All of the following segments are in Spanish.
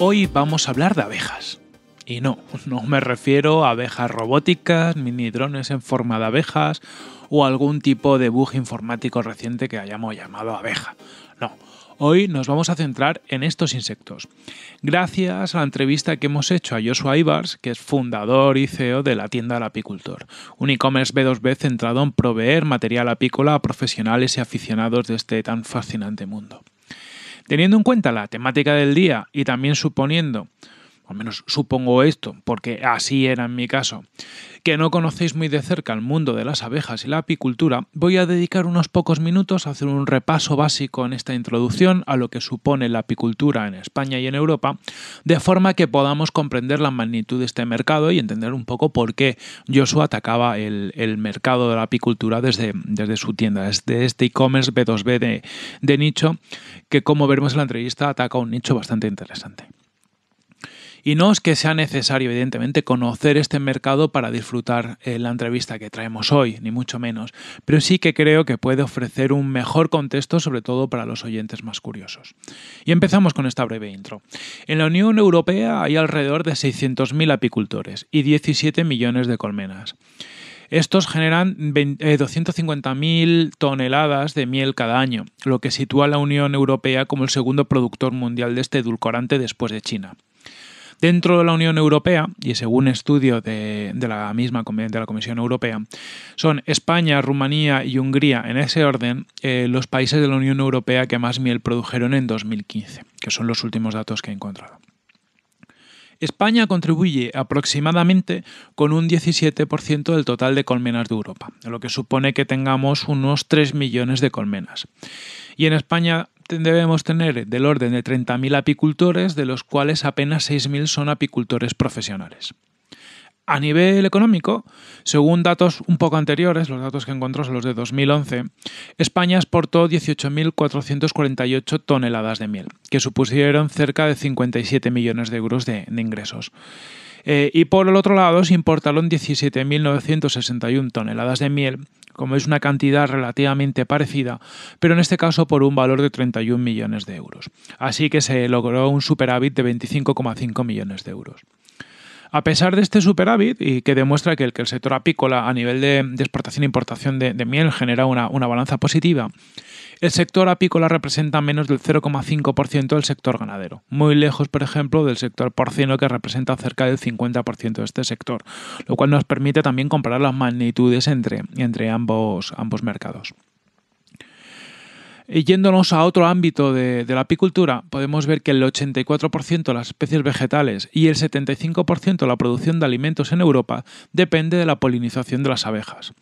Hoy vamos a hablar de abejas. Y no, no me refiero a abejas robóticas, mini drones en forma de abejas o algún tipo de bug informático reciente que hayamos llamado abeja. No, Hoy nos vamos a centrar en estos insectos. Gracias a la entrevista que hemos hecho a Joshua Ibars, que es fundador y CEO de la tienda del apicultor, un e-commerce B2B centrado en proveer material apícola a profesionales y aficionados de este tan fascinante mundo. Teniendo en cuenta la temática del día y también suponiendo al menos supongo esto, porque así era en mi caso, que no conocéis muy de cerca el mundo de las abejas y la apicultura, voy a dedicar unos pocos minutos a hacer un repaso básico en esta introducción a lo que supone la apicultura en España y en Europa, de forma que podamos comprender la magnitud de este mercado y entender un poco por qué Joshua atacaba el, mercado de la apicultura desde, su tienda, desde este e-commerce B2B de nicho, que como veremos en la entrevista ataca un nicho bastante interesante. Y no es que sea necesario, evidentemente, conocer este mercado para disfrutar eh, la entrevista que traemos hoy, ni mucho menos, pero sí que creo que puede ofrecer un mejor contexto, sobre todo para los oyentes más curiosos. Y empezamos con esta breve intro. En la Unión Europea hay alrededor de 600.000 apicultores y 17 millones de colmenas. Estos generan 250.000 eh, toneladas de miel cada año, lo que sitúa a la Unión Europea como el segundo productor mundial de este edulcorante después de China. Dentro de la Unión Europea, y según estudio de, la misma Comisión Europea, son España, Rumanía y Hungría, en ese orden, eh, los países de la Unión Europea que más miel produjeron en 2015, que son los últimos datos que he encontrado. España contribuye aproximadamente con un 17% del total de colmenas de Europa, lo que supone que tengamos unos 3 millones de colmenas. Y en España debemos tener del orden de 30.000 apicultores, de los cuales apenas 6.000 son apicultores profesionales. A nivel económico, según datos un poco anteriores, los datos que encontró son los de 2011, España exportó 18.448 toneladas de miel, que supusieron cerca de 57 millones de euros de, de ingresos. Eh, y por el otro lado se importaron 17.961 toneladas de miel, como es una cantidad relativamente parecida, pero en este caso por un valor de 31 millones de euros. Así que se logró un superávit de 25,5 millones de euros. A pesar de este superávit, y que demuestra que el, sector apícola a nivel de, exportación e importación de, miel genera una, balanza positiva, el sector apícola representa menos del 0,5% del sector ganadero, muy lejos, por ejemplo, del sector porcino que representa cerca del 50% de este sector, lo cual nos permite también comparar las magnitudes entre, ambos mercados. Y yéndonos a otro ámbito de, la apicultura, podemos ver que el 84% de las especies vegetales y el 75% de la producción de alimentos en Europa depende de la polinización de las abejas.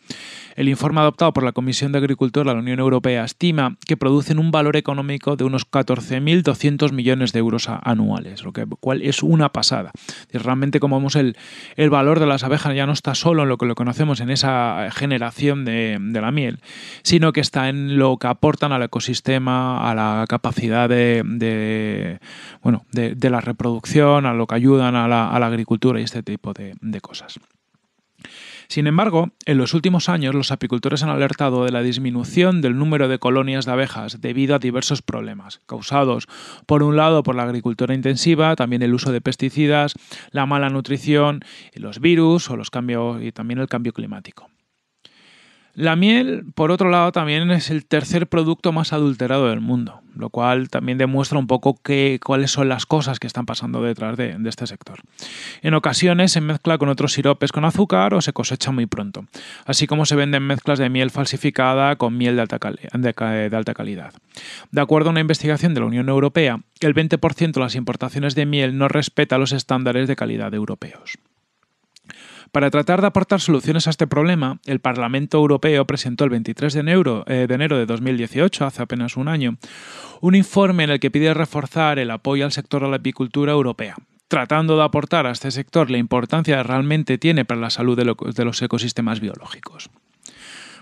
El informe adoptado por la Comisión de Agricultura de la Unión Europea estima que producen un valor económico de unos 14.200 millones de euros anuales, lo que, cual es una pasada. realmente, como vemos, el, el, valor de las abejas ya no está solo en lo que lo conocemos en esa generación de la miel, sino que está en lo que aportan a la economía ecosistema, a la capacidad de, bueno, de, la reproducción, a lo que ayudan a la, agricultura y este tipo de, cosas. Sin embargo, en los últimos años los apicultores han alertado de la disminución del número de colonias de abejas debido a diversos problemas, causados por un lado por la agricultura intensiva, también el uso de pesticidas, la mala nutrición, los virus o los cambios y también el cambio climático. La miel, por otro lado, también es el tercer producto más adulterado del mundo, lo cual también demuestra un poco cuáles son las cosas que están pasando detrás de, este sector. En ocasiones se mezcla con otros siropes con azúcar o se cosecha muy pronto, así como se venden mezclas de miel falsificada con miel de alta, de alta calidad. De acuerdo a una investigación de la Unión Europea, el 20% de las importaciones de miel no respeta los estándares de calidad europeos. Para tratar de aportar soluciones a este problema, el Parlamento Europeo presentó el 23 eh, de enero, de 2018, hace apenas un año, un informe en el que pide reforzar el apoyo al sector de la apicultura europea, tratando de aportar a este sector la importancia que realmente tiene para la salud de, de los ecosistemas biológicos.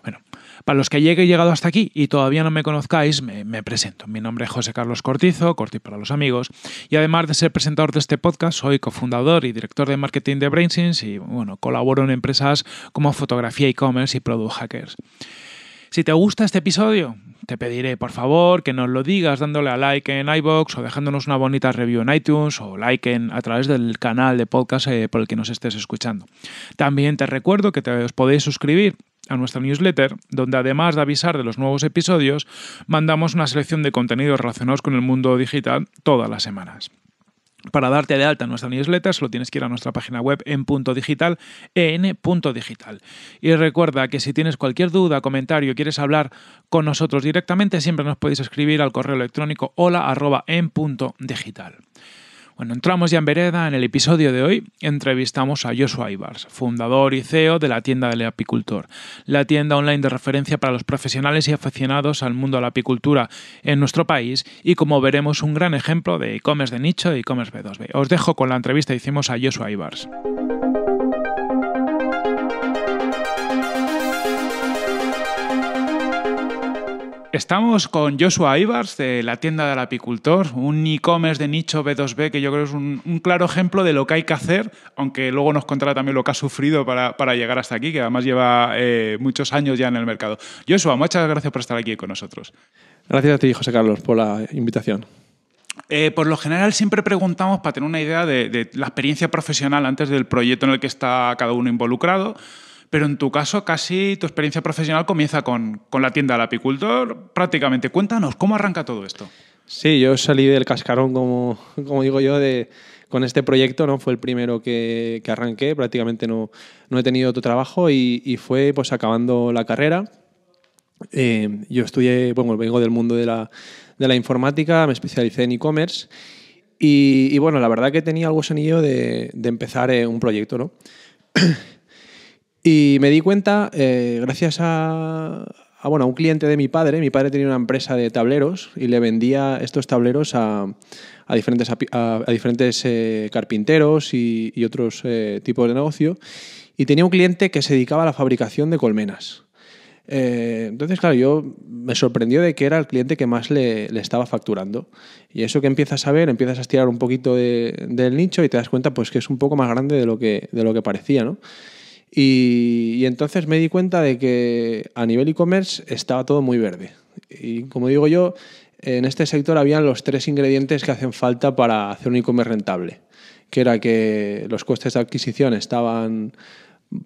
Bueno, para los que llegue llegado hasta aquí y todavía no me conozcáis, me, presento. Mi nombre es José Carlos Cortizo, Corti para los amigos, y además de ser presentador de este podcast, soy cofundador y director de marketing de Brainsins y bueno, colaboro en empresas como fotografía e-commerce y product hackers. Si te gusta este episodio, te pediré por favor que nos lo digas dándole a like en iBox o dejándonos una bonita review en iTunes o like a través del canal de podcast eh, por el que nos estés escuchando. También te recuerdo que te os podéis suscribir a nuestra newsletter, donde además de avisar de los nuevos episodios, mandamos una selección de contenidos relacionados con el mundo digital todas las semanas. Para darte de alta en nuestra newsletter, solo tienes que ir a nuestra página web en punto digital, Y recuerda que si tienes cualquier duda, comentario, quieres hablar con nosotros directamente, siempre nos podéis escribir al correo electrónico hola arroba en bueno, entramos ya en vereda. En el episodio de hoy entrevistamos a Joshua Ibars, fundador y CEO de la tienda del apicultor, la tienda online de referencia para los profesionales y aficionados al mundo de la apicultura en nuestro país y como veremos un gran ejemplo de e-commerce de nicho y e-commerce B2B. Os dejo con la entrevista que hicimos a Joshua Ibars. Estamos con Joshua Ivars de la tienda del apicultor, un e-commerce de nicho B2B que yo creo es un, claro ejemplo de lo que hay que hacer, aunque luego nos contará también lo que ha sufrido para, para llegar hasta aquí, que además lleva eh, muchos años ya en el mercado. Joshua, muchas gracias por estar aquí con nosotros. Gracias a ti, José Carlos, por la invitación. Eh, por lo general siempre preguntamos para tener una idea de, de, la experiencia profesional antes del proyecto en el que está cada uno involucrado. Pero en tu caso, casi tu experiencia profesional comienza con, con la tienda del apicultor, prácticamente. Cuéntanos, ¿cómo arranca todo esto? Sí, yo salí del cascarón, como, como digo yo, de, con este proyecto, ¿no? Fue el primero que, que arranqué, prácticamente no, no, he tenido otro trabajo y, fue pues acabando la carrera. Eh, yo estudié, bueno, vengo del mundo de la, de la informática, me especialicé en e-commerce y, bueno, la verdad que tenía algo sonido de, de empezar eh, un proyecto, ¿no? Y me di cuenta, eh, gracias a, bueno, un cliente de mi padre, mi padre tenía una empresa de tableros y le vendía estos tableros a, diferentes, a, diferentes eh, carpinteros y, otros eh, tipos de negocio. Y tenía un cliente que se dedicaba a la fabricación de colmenas. entonces, claro, yo me sorprendió de que era el cliente que más le, estaba facturando. Y eso que empiezas a ver, empiezas a estirar un poquito del nicho y te das cuenta pues, que es un poco más grande de lo que, de lo que parecía. ¿no? Y, entonces me di cuenta de que a nivel e-commerce estaba todo muy verde. Y como digo yo, en este sector habían los tres ingredientes que hacen falta para hacer un e-commerce rentable, que era que los costes de adquisición estaban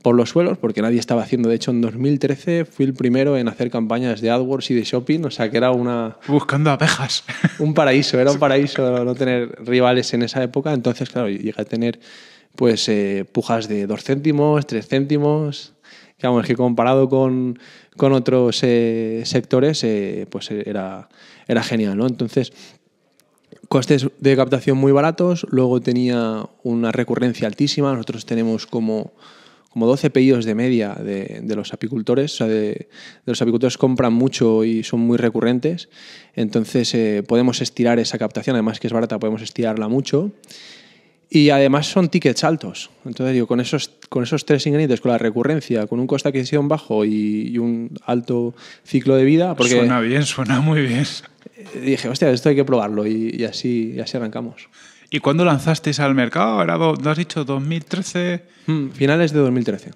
por los suelos, porque nadie estaba haciendo. De hecho, en 2013 fui el primero en hacer campañas de AdWords y de Shopping, o sea que era una... Buscando abejas. Un paraíso, era un paraíso no tener rivales en esa época. Entonces, claro, llegué a tener pues eh, pujas de 2 céntimos, 3 céntimos. Que, vamos, que comparado con, otros eh, sectores, eh, pues era, era genial, ¿no? Entonces, costes de captación muy baratos, luego tenía una recurrencia altísima, nosotros tenemos como como 12 pedidos de media de, los apicultores. O sea, de, los apicultores compran mucho y son muy recurrentes. Entonces podemos estirar esa captación, además que es barata, podemos estirarla mucho. Y además son tickets altos. Entonces, digo, con esos, con esos tres ingredientes, con la recurrencia, con un coste de adquisición bajo y, un alto ciclo de vida. Porque suena bien, suena muy bien. Eh, dije, hostia, esto hay que probarlo y, así, así arrancamos. ¿Y cuándo lanzasteis al mercado? Era, has dicho 2013? Mm, finales de 2013.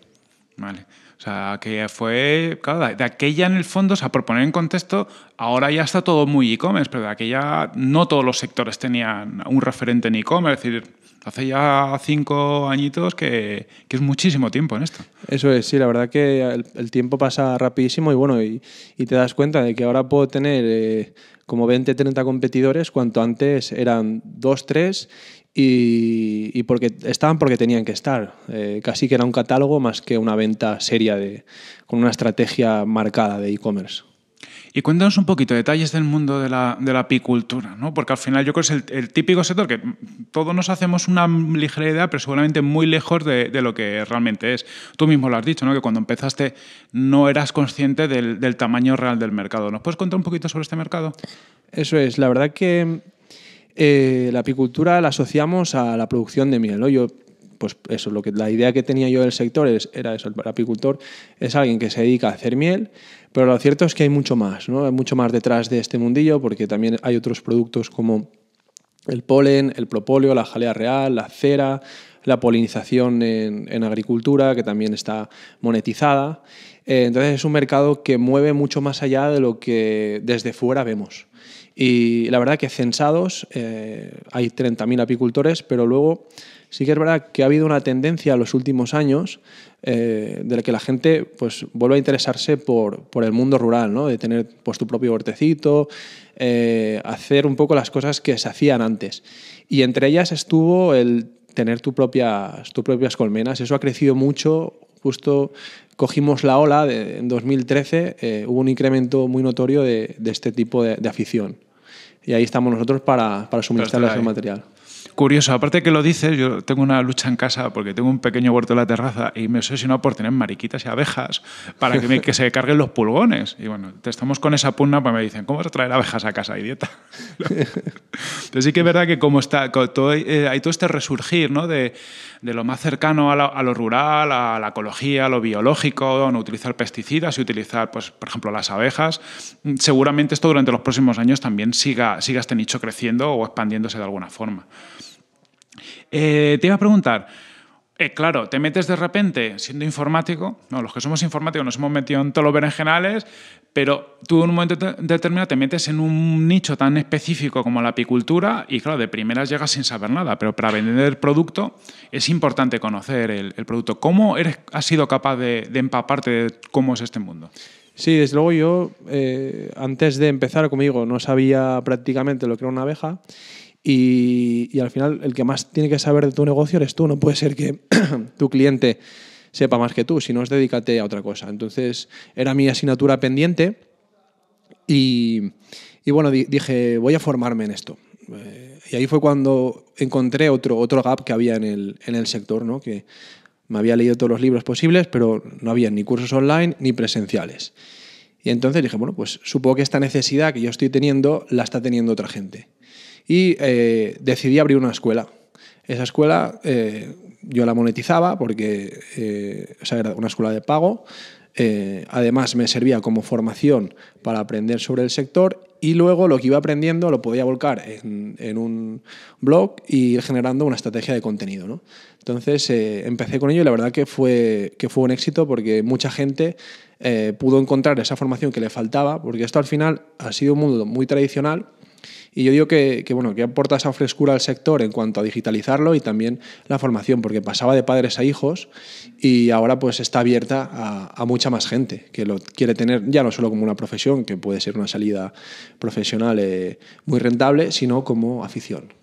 Vale. O sea, que fue, de aquella en el fondo, o sea, por poner en contexto, ahora ya está todo muy e-commerce, pero de aquella no todos los sectores tenían un referente en e-commerce, es decir, hace ya cinco añitos que, es muchísimo tiempo en esto. Eso es, sí, la verdad que el, tiempo pasa rapidísimo y bueno, y, te das cuenta de que ahora puedo tener eh, como 20, 30 competidores, cuanto antes eran dos, tres y, porque estaban porque tenían que estar. Eh, casi que era un catálogo más que una venta seria de, con una estrategia marcada de e-commerce. Y cuéntanos un poquito detalles del mundo de la, apicultura, ¿no? porque al final yo creo que es el, típico sector que todos nos hacemos una ligera idea, pero seguramente muy lejos de, lo que realmente es. Tú mismo lo has dicho, ¿no? que cuando empezaste no eras consciente del, tamaño real del mercado. ¿Nos puedes contar un poquito sobre este mercado? Eso es, la verdad que eh, la apicultura la asociamos a la producción de miel. Yo, pues eso, lo que, la idea que tenía yo del sector era eso, el apicultor es alguien que se dedica a hacer miel, pero lo cierto es que hay mucho más, mucho más detrás de este mundillo porque también hay otros productos como el polen, el propóleo, la jalea real, la cera, la polinización en, agricultura, que también está monetizada. Eh, entonces es un mercado que mueve mucho más allá de lo que desde fuera vemos. Y la verdad que censados eh, hay 30.000 apicultores, pero luego Sí que es verdad que ha habido una tendencia en los últimos años eh, de que la gente pues, vuelve a interesarse por, el mundo rural, ¿no? de tener pues, tu propio hortecito, eh, hacer un poco las cosas que se hacían antes. Y entre ellas estuvo el tener tu propias, tus propias colmenas. Eso ha crecido mucho. Justo cogimos la ola en 2013, eh, hubo un incremento muy notorio de, este tipo de, afición y ahí estamos nosotros para, para suministrarles el material curioso, aparte que lo dices, yo tengo una lucha en casa porque tengo un pequeño huerto en la terraza y me no por tener mariquitas y abejas para que, se carguen los pulgones. Y bueno, te estamos con esa pugna, pues me dicen, ¿cómo vas a traer abejas a casa, dieta? Entonces sí que es verdad que como está, eh, hay todo este resurgir, ¿no? De, de lo más cercano a, lo, rural, a la ecología, a lo biológico, no utilizar pesticidas y utilizar, pues, por ejemplo, las abejas. Mm, seguramente esto durante los próximos años también siga, siga este nicho creciendo o expandiéndose de alguna forma. Eh, te iba a preguntar, eh, claro, te metes de repente siendo informático, no, los que somos informáticos nos hemos metido en todos los berenjenales, pero tú en un momento determinado te metes en un nicho tan específico como la apicultura y claro, de primeras llegas sin saber nada, pero para vender el producto es importante conocer el, producto. ¿Cómo eres, has sido capaz de, empaparte de cómo es este mundo? Sí, desde luego yo eh, antes de empezar, conmigo no sabía prácticamente lo que era una abeja y, y al final el que más tiene que saber de tu negocio eres tú. No puede ser que tu cliente sepa más que tú, si no, es dedícate a otra cosa. Entonces era mi asignatura pendiente y, bueno, dije, voy a formarme en esto. Eh, y ahí fue cuando encontré otro, otro gap que había en el, sector, ¿no? que me había leído todos los libros posibles, pero no había ni cursos online ni presenciales. Y entonces dije, bueno, pues supongo que esta necesidad que yo estoy teniendo la está teniendo otra gente. Y eh, decidí abrir una escuela. Esa escuela eh, yo la monetizaba porque eh, era una escuela de pago. Eh, además, me servía como formación para aprender sobre el sector y luego lo que iba aprendiendo lo podía volcar en, un blog y ir generando una estrategia de contenido. Entonces eh, empecé con ello y la verdad que fue, que fue un éxito porque mucha gente pudo encontrar esa formación que le faltaba, porque esto al final ha sido un mundo muy tradicional y yo digo que, bueno, aporta esa frescura al sector en cuanto a digitalizarlo y también la formación, porque pasaba de padres a hijos y ahora pues está abierta a, mucha más gente que lo quiere tener, ya no solo como una profesión, que puede ser una salida profesional eh, muy rentable, sino como afición.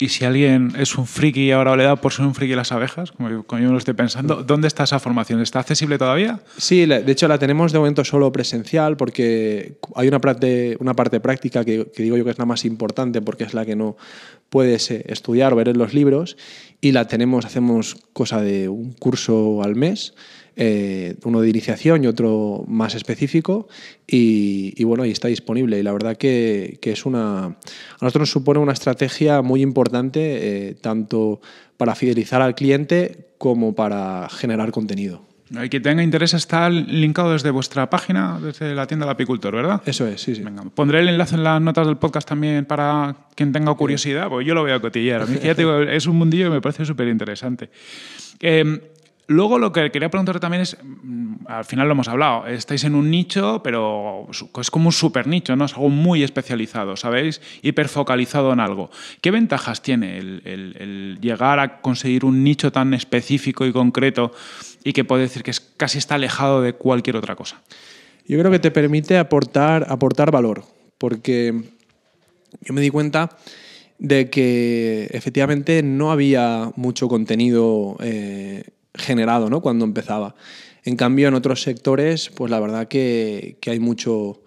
Y si alguien es un friki y ahora le da por ser un friki las abejas, como yo, me lo estoy pensando, ¿dónde está esa formación? ¿Está accesible todavía? Sí, de hecho la tenemos de momento solo presencial porque hay una parte, práctica que, que digo yo que es la más importante porque es la que no puedes eh, estudiar o ver en los libros y la tenemos, hacemos cosa de un curso al mes eh, uno de iniciación y otro más específico, y, bueno, ahí está disponible. Y la verdad que, es una. A nosotros nos supone una estrategia muy importante, eh, tanto para fidelizar al cliente como para generar contenido. El que tenga interés está linkado desde vuestra página, desde la tienda del apicultor, ¿verdad? Eso es, sí, sí. Venga, pondré el enlace en las notas del podcast también para quien tenga curiosidad, porque yo lo voy a cotillear. es un mundillo que me parece súper interesante. Eh, Luego lo que quería preguntarte también es, mm, al final lo hemos hablado, estáis en un nicho, pero es como un super nicho, ¿no? Es algo muy especializado, ¿sabéis? Hiperfocalizado en algo. ¿Qué ventajas tiene el, llegar a conseguir un nicho tan específico y concreto y que puede decir que es, casi está alejado de cualquier otra cosa? Yo creo que te permite aportar, valor, porque yo me di cuenta de que efectivamente no había mucho contenido. Eh, generado ¿no? cuando empezaba. En cambio, en otros sectores, pues la verdad que, que hay mucho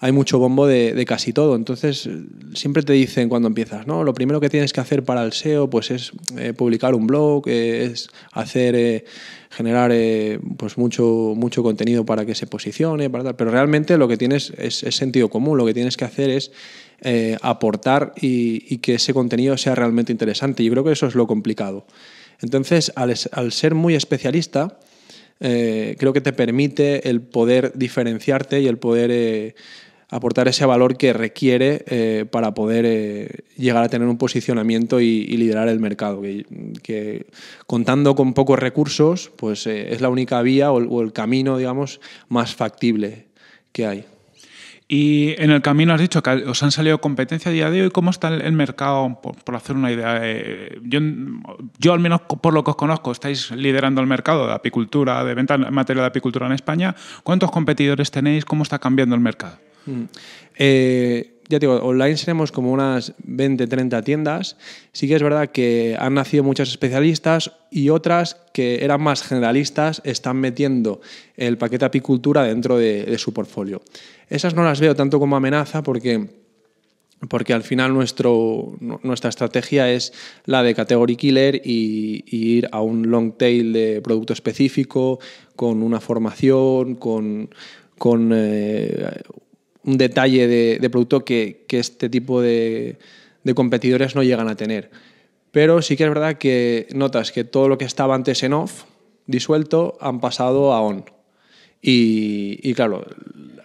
hay mucho bombo de, casi todo. Entonces, siempre te dicen cuando empiezas, ¿no? Lo primero que tienes que hacer para el SEO, pues es eh, publicar un blog, eh, es hacer, eh, generar pues mucho, mucho contenido para que se posicione, para tal. Pero realmente lo que tienes es, sentido común, lo que tienes que hacer es aportar y, y que ese contenido sea realmente interesante. Yo creo que eso es lo complicado. Entonces, al, ser muy especialista, eh, creo que te permite el poder diferenciarte y el poder eh, aportar ese valor que requiere eh, para poder llegar a tener un posicionamiento y, liderar el mercado. Que, contando con pocos recursos, pues es la única vía o, o el camino, digamos, más factible que hay. Y en el camino has dicho que os han salido competencia a día ¿y ¿Cómo está el mercado? Por, hacer una idea. Eh, yo, yo, al menos por lo que os conozco, estáis liderando el mercado de apicultura, de venta en materia de apicultura en España. ¿Cuántos competidores tenéis? ¿Cómo está cambiando el mercado? Mm. Eh, ya te digo, online seremos como unas 20, 30 tiendas. Sí que es verdad que han nacido muchas especialistas y otras que eran más generalistas están metiendo el paquete apicultura dentro de, su portfolio. Esas no las veo tanto como amenaza porque porque al final nuestra estrategia es la de category killer y, ir a un long tail de producto específico, con una formación, con, con eh, un detalle de, producto que, este tipo de, competidores no llegan a tener. Pero sí que es verdad que notas que todo lo que estaba antes en off, disuelto, han pasado a on. Y, claro,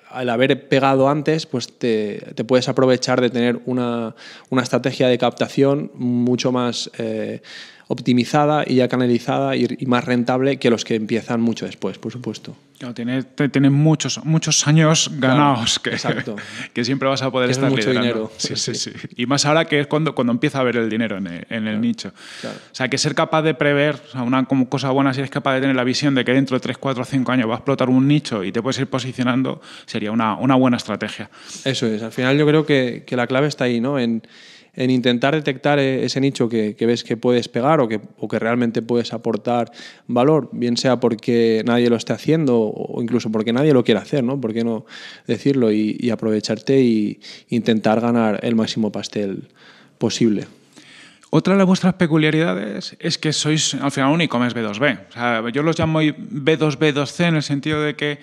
al haber pegado antes, pues te, puedes aprovechar de tener una, estrategia de captación mucho más... Eh, optimizada y ya canalizada y, más rentable que los que empiezan mucho después, por supuesto. Tienes muchos, muchos años ganados que, siempre vas a poder estar mucho dinero. Y más ahora que es cuando, cuando empieza a haber el dinero en el, nicho. O sea, que ser capaz de prever una como cosa buena si eres capaz de tener la visión de que dentro de 3, 4, 5 años va a explotar un nicho y te puedes ir posicionando, sería una, buena estrategia. Eso es. Al final yo creo que, que la clave está ahí, ¿no? en intentar detectar e-, ese nicho que, ves que puedes pegar o que, realmente puedes aportar valor, bien sea porque nadie lo esté haciendo o incluso porque nadie lo quiere hacer, ¿no? ¿Por qué no decirlo y, aprovecharte e intentar ganar el máximo pastel posible? Otra de vuestras peculiaridades es que sois al final único es b B2B. yo los llamo B2B2C en el sentido de que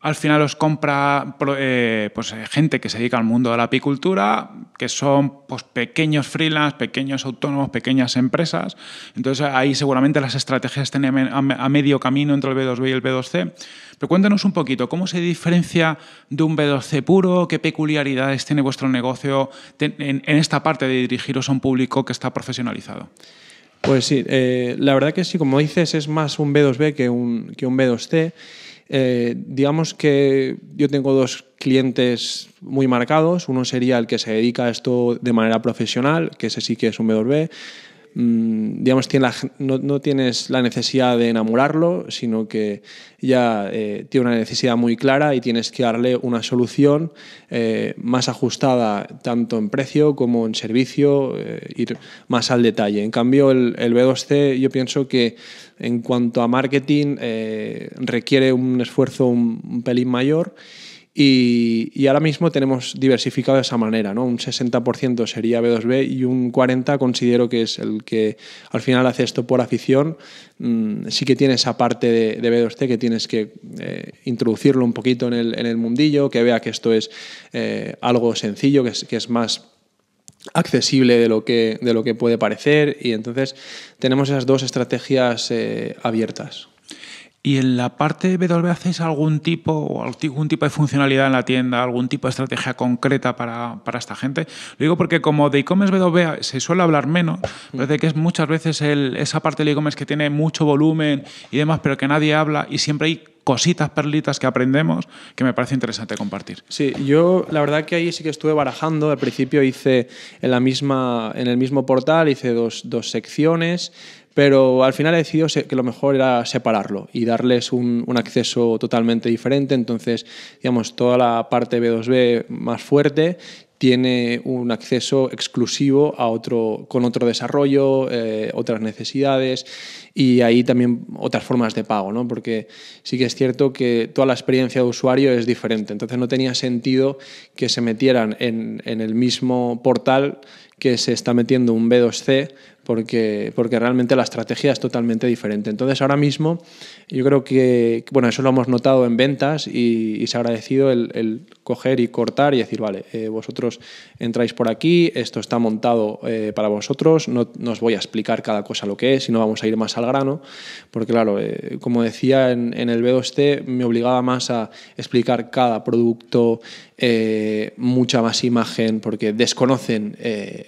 al final os compra eh, pues, eh, gente que se dedica al mundo de la apicultura, que son pues, pequeños freelance, pequeños autónomos, pequeñas empresas. Entonces ahí seguramente las estrategias tienen a medio camino entre el B2B y el B2C. Pero cuéntanos un poquito, ¿cómo se diferencia de un B2C puro? ¿Qué peculiaridades tiene vuestro negocio en, esta parte de dirigiros a un público que está profesionalizado? Pues sí, eh, la verdad que sí, como dices, es más un B2B que un, que un B2C. Eh, digamos que yo tengo dos clientes muy marcados. Uno sería el que se dedica a esto de manera profesional, que ese sí que es un b b Mm, digamos, no, tienes la necesidad de enamorarlo, sino que ya eh, tiene una necesidad muy clara y tienes que darle una solución eh, más ajustada tanto en precio como en servicio, eh, ir más al detalle. En cambio, el, B2C yo pienso que en cuanto a marketing requiere un esfuerzo un pelín mayor. Y, ahora mismo tenemos diversificado de esa manera, ¿no? Un 60% sería B2B y un 40% considero que es el que al final hace esto por afición. Mm, sí que tiene esa parte de, B2C que tienes que eh, introducirlo un poquito en el, en el, mundillo, que vea que esto es eh, algo sencillo, que es, más accesible de lo, que, de lo que puede parecer y entonces tenemos esas dos estrategias eh, abiertas. ¿Y en la parte de b hacéis algún tipo o algún tipo de funcionalidad en la tienda, algún tipo de estrategia concreta para, para esta gente? Lo digo porque como de e-commerce B2B se suele hablar menos, parece que es muchas veces esa parte del e-commerce que tiene mucho volumen y demás, pero que nadie habla y siempre hay cositas, perlitas que aprendemos que me parece interesante compartir. Sí, yo la verdad que ahí sí que estuve barajando. Al principio hice en, la misma, en el mismo portal, hice dos, dos secciones pero al final he decidido que lo mejor era separarlo y darles un, acceso totalmente diferente. Entonces, digamos, toda la parte B2B más fuerte tiene un acceso exclusivo a otro, con otro desarrollo, eh, otras necesidades y ahí también otras formas de pago, ¿no? porque sí que es cierto que toda la experiencia de usuario es diferente, entonces no tenía sentido que se metieran en, en el mismo portal que se está metiendo un B2C porque, porque realmente la estrategia es totalmente diferente. Entonces ahora mismo yo creo que, bueno, eso lo hemos notado en ventas y, se ha agradecido el, coger y cortar y decir, vale, eh, vosotros entráis por aquí, esto está montado eh, para vosotros, no, os voy a explicar cada cosa lo que es, no vamos a ir más al grano, porque claro, eh, como decía en, el B2C, me obligaba más a explicar cada producto, mucha más imagen, porque desconocen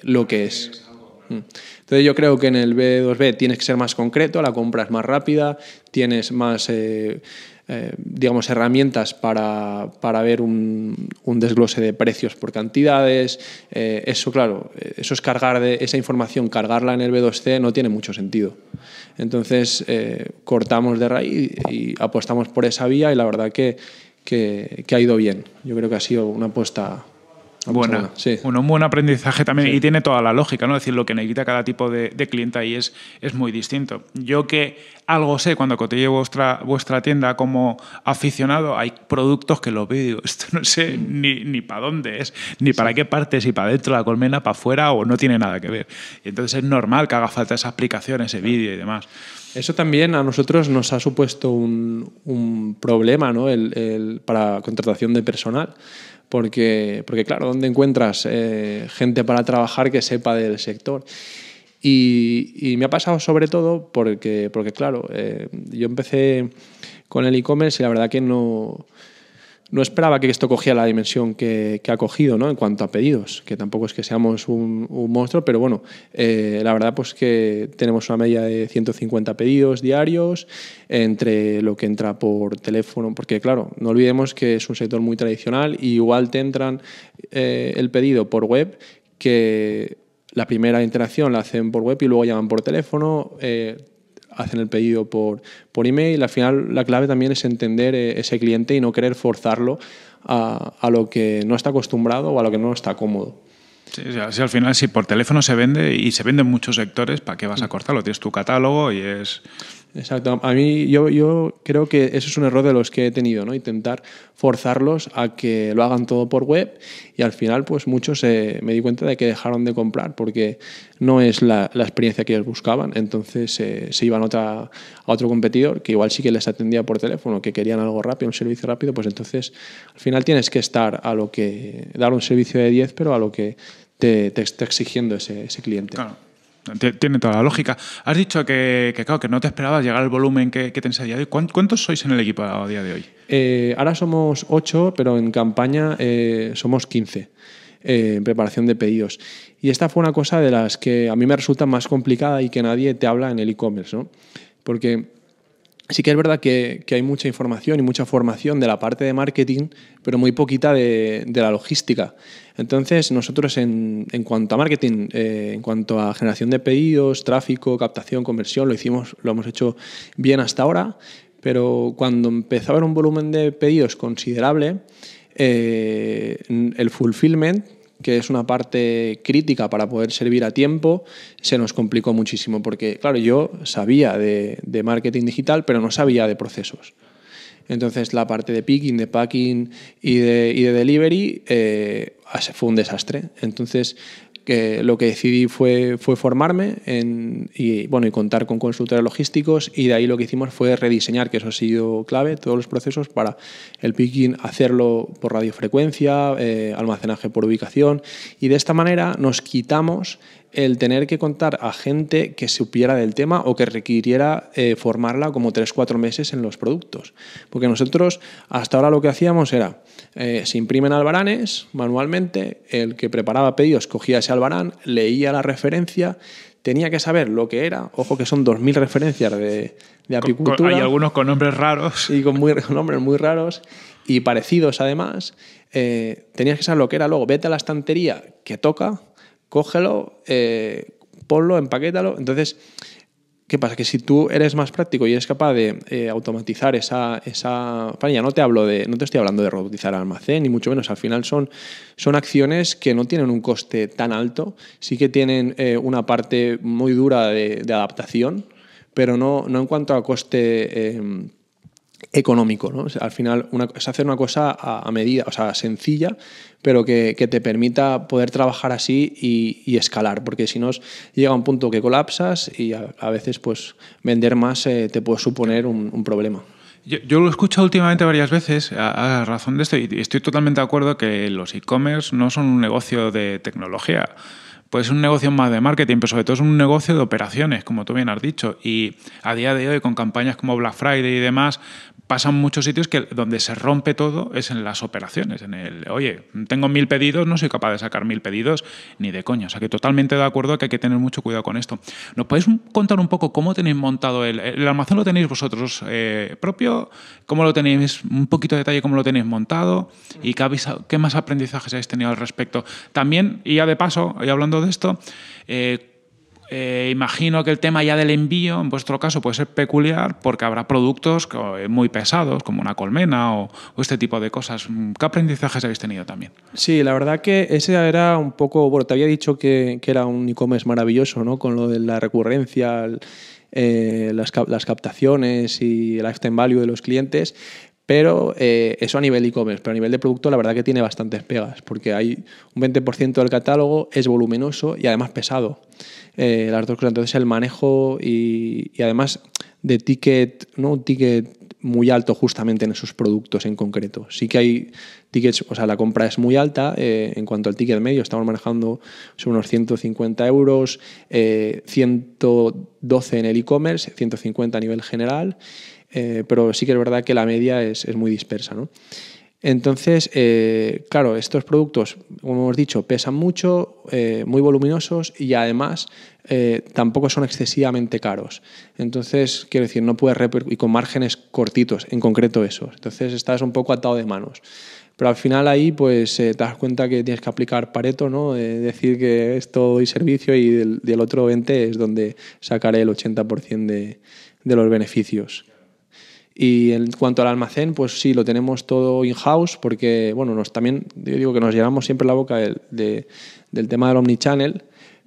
lo que es. Mm. Entonces yo creo que en el B2B tienes que ser más concreto, la compra es más rápida, tienes más, eh, eh, digamos, herramientas para, ver un, desglose de precios por cantidades. Eh, eso, claro, eso es cargar de esa información, cargarla en el B2C no tiene mucho sentido. Entonces cortamos de raíz y apostamos por esa vía y la verdad que ha ido bien. Yo creo que ha sido una apuesta Sí. Bueno, un buen aprendizaje también y tiene toda la lógica, ¿no? Es decir, lo que necesita cada tipo de, cliente ahí es, es muy distinto. Yo que algo sé cuando cotilleo vuestra, vuestra tienda como aficionado, hay productos que los veo esto no sé ni, ni para dónde es, ni para qué parte, si para dentro la colmena, para afuera o no tiene nada que ver. Y entonces es normal que haga falta esa aplicación, ese vídeo y demás. Eso también a nosotros nos ha supuesto un, un problema ¿no? el, el, para contratación de personal porque, porque claro, ¿dónde encuentras eh, gente para trabajar que sepa del sector? Y, me ha pasado sobre todo porque, porque claro, eh, yo empecé con el e-commerce y la verdad que no, no esperaba que esto cogiera la dimensión que, ha cogido ¿no? en cuanto a pedidos, que tampoco es que seamos un, monstruo, pero bueno, eh, la verdad pues que tenemos una media de 150 pedidos diarios entre lo que entra por teléfono, porque claro, no olvidemos que es un sector muy tradicional y igual te entran eh, el pedido por web que la primera interacción la hacen por web y luego llaman por teléfono, eh, hacen el pedido por, por email. Al final la clave también es entender eh, ese cliente y no querer forzarlo a, lo que no está acostumbrado o a lo que no está cómodo. Sí, al final, si por teléfono se vende y se vende en muchos sectores, ¿para qué vas a mm. cortarlo? Tienes tu catálogo y es. Exacto. A mí yo, yo, creo que eso es un error de los que he tenido, ¿no? Intentar forzarlos a que lo hagan todo por web y al final pues muchos me di cuenta de que dejaron de comprar porque no es la, experiencia que ellos buscaban. Entonces eh, se iban otra, a otro competidor que igual sí que les atendía por teléfono, que querían algo rápido, un servicio rápido, pues entonces al final tienes que estar a lo que, dar un servicio de 10 pero a lo que te, está exigiendo ese, cliente tiene toda la lógica. Has dicho que, que no te esperabas llegar al volumen que, que a día de hoy. ¿Cuántos sois en el equipo a día de hoy? Eh, ahora somos ocho, pero en campaña eh, somos 15 eh, en preparación de pedidos. Y esta fue una cosa de las que a mí me resulta más complicada y que nadie te habla en el e-commerce, ¿no? Porque sí que es verdad que, hay mucha información y mucha formación de la parte de marketing, pero muy poquita de, la logística. Entonces, nosotros en, cuanto a marketing, eh, en cuanto a generación de pedidos, tráfico, captación, conversión, lo hicimos, lo hemos hecho bien hasta ahora, pero cuando empezó a haber un volumen de pedidos considerable, eh, el fulfillment que es una parte crítica para poder servir a tiempo, se nos complicó muchísimo, porque, claro, yo sabía de, marketing digital, pero no sabía de procesos. Entonces la parte de picking, de packing y de, delivery eh, fue un desastre. Entonces lo que decidí fue, formarme y, bueno, y contar con consultores logísticos y de ahí lo que hicimos fue rediseñar, que eso ha sido clave, todos los procesos para el picking, hacerlo por radiofrecuencia, eh, almacenaje por ubicación y de esta manera nos quitamos el tener que contar a gente que supiera del tema o que requiriera eh, formarla como 3-4 meses en los productos. Porque nosotros hasta ahora lo que hacíamos era, eh, se imprimen albaranes manualmente, el que preparaba pedidos cogía ese albarán, leía la referencia, tenía que saber lo que era. Ojo que son 2.000 referencias de, de apicultura. hay algunos con nombres raros. Y con, nombres muy raros y parecidos además. Eh, tenías que saber lo que era. Luego, vete a la estantería que toca, cógelo, eh, ponlo, empaquétalo. Entonces, ¿Qué pasa? Que si tú eres más práctico y eres capaz de eh, automatizar esa, esa... ya no te, hablo de, no te estoy hablando de robotizar almacén, ni mucho menos. Al final son, son acciones que no tienen un coste tan alto, sí que tienen eh, una parte muy dura de, adaptación, pero no, en cuanto a coste... Em, económico, al final es hacer una cosa a, a medida, o sea, sencilla, pero que, te permita poder trabajar así y, escalar, porque si no llega un punto que colapsas y a, veces pues vender más eh, te puede suponer un, problema. Yo, lo he escuchado últimamente varias veces a, a, razón de esto y estoy totalmente de acuerdo que los e-commerce no son un negocio de tecnología, pues es un negocio más de marketing, pero sobre todo es un negocio de operaciones, como tú bien has dicho. Y a día de hoy, con campañas como Black Friday y demás, pasan muchos sitios que donde se rompe todo es en las operaciones, en el, oye, tengo mil pedidos, no soy capaz de sacar mil pedidos, ni de coño. O sea que totalmente de acuerdo que hay que tener mucho cuidado con esto. ¿Nos podéis contar un poco cómo tenéis montado el, el almacén? ¿Lo tenéis vosotros eh, propio? ¿Cómo lo tenéis? Un poquito de detalle, ¿cómo lo tenéis montado? ¿Y qué, qué más aprendizajes habéis tenido al respecto? También, y ya de paso, y hablando de esto, eh, eh, imagino que el tema ya del envío, en vuestro caso, puede ser peculiar porque habrá productos eh, muy pesados, como una colmena o, este tipo de cosas. Mm, ¿Qué aprendizajes habéis tenido también? Sí, la verdad que ese era un poco, bueno, te había dicho que, era un e-commerce maravilloso, ¿no? Con lo de la recurrencia, eh, las, captaciones y el lifetime value de los clientes, pero eh, eso a nivel e-commerce, pero a nivel de producto la verdad que tiene bastantes pegas, porque hay un 20% del catálogo es voluminoso y además pesado. Eh, las dos cosas, entonces el manejo y, además de ticket, no un ticket muy alto justamente en esos productos en concreto. Sí que hay tickets, o sea, la compra es muy alta, eh, en cuanto al ticket medio estamos manejando sobre unos 150 euros, 112 en el e-commerce, 150 a nivel general eh, pero sí que es verdad que la media es, muy dispersa. ¿no? Entonces, eh, claro, estos productos, como hemos dicho, pesan mucho, eh, muy voluminosos y además tampoco son excesivamente caros. Entonces, quiero decir, no puedes y con márgenes cortitos, en concreto eso, Entonces, estás un poco atado de manos. Pero al final ahí, pues te das cuenta que tienes que aplicar Pareto, ¿no? decir que esto y servicio y del, otro 20 es donde sacaré el 80% de los beneficios. Y en cuanto al almacén, pues sí, lo tenemos todo in-house porque, bueno, nos, también yo digo que nos llevamos siempre la boca del tema del omnichannel,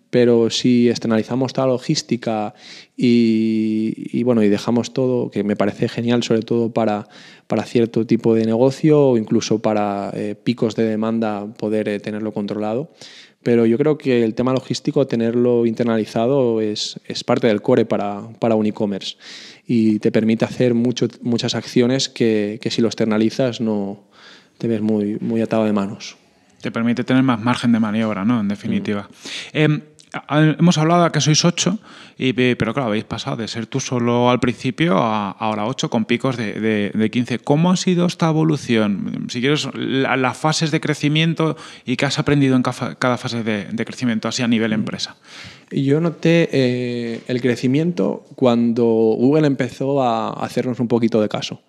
pero si externalizamos toda la logística y, bueno, y dejamos todo, que me parece genial sobre todo para, para cierto tipo de negocio o incluso para eh, picos de demanda poder eh, tenerlo controlado, pero yo creo que el tema logístico, tenerlo internalizado, es, es parte del core para, para un e-commerce y te permite hacer mucho, muchas acciones que, si lo externalizas no te ves muy, muy atado de manos. Te permite tener más margen de maniobra, ¿no? En definitiva. Mm. Em, Hemos hablado de que sois ocho, eh, pero claro, habéis pasado de ser tú solo al principio a ahora ocho con picos de, de, 15. ¿Cómo ha sido esta evolución? Si quieres, las fases de crecimiento y qué has aprendido en cada fase de, crecimiento, así a nivel mm. empresa. Yo noté eh, el crecimiento cuando Google empezó a hacernos un poquito de caso.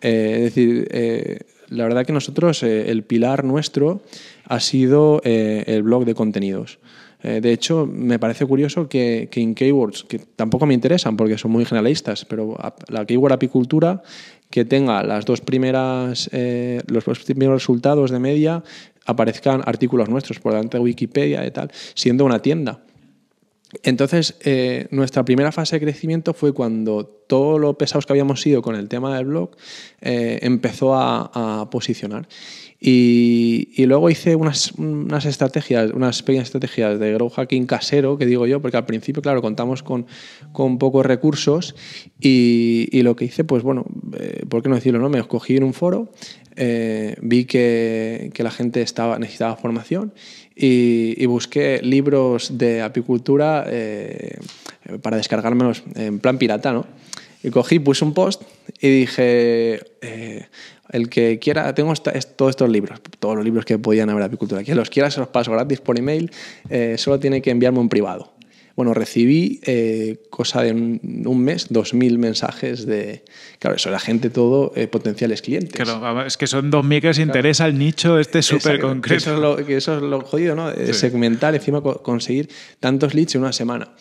Eh, es decir, la verdad que nosotros, el pilar nuestro ha sido el blog de contenidos. Eh, de hecho, me parece curioso que, que, en keywords, que tampoco me interesan porque son muy generalistas, pero la keyword apicultura que tenga las dos primeras, eh, los dos primeros resultados de media aparezcan artículos nuestros por delante de Wikipedia y tal, siendo una tienda. Entonces, eh, nuestra primera fase de crecimiento fue cuando todo lo pesados que habíamos sido con el tema del blog empezó a, posicionar. Y, luego hice unas, estrategias, unas pequeñas estrategias de grow hacking casero, que digo yo, porque al principio, claro, contamos con, pocos recursos y, lo que hice, pues bueno, eh, ¿por qué no decirlo? No? Me escogí en un foro, eh, vi que, la gente estaba, necesitaba formación y, busqué libros de apicultura eh, para descargarme en plan pirata, ¿no? Y cogí, puse un post y dije, el que quiera, tengo todos estos libros, todos los libros que podían haber apicultura. Quien los quiera se los paso gratis por email, eh, solo tiene que enviarme un privado. Bueno, recibí eh, cosa de un, mes, dos mil mensajes de. Claro, eso, la gente, todo eh, potenciales clientes. Claro, es que son dos mil que se interesa el nicho este súper concreto. Eso es, lo, jodido, ¿no? Segmentar, encima conseguir tantos leads en una semana.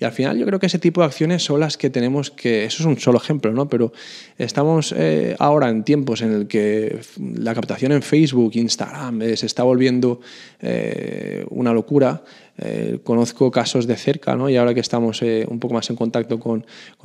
Y al final yo creo que ese tipo de acciones son las que tenemos que, eso es un solo ejemplo, ¿no? Pero estamos eh, ahora en tiempos en el que la captación en Facebook, Instagram, eh, se está volviendo eh, una locura. Eh, conozco casos de cerca, Y ahora que estamos eh, un poco más en contacto con,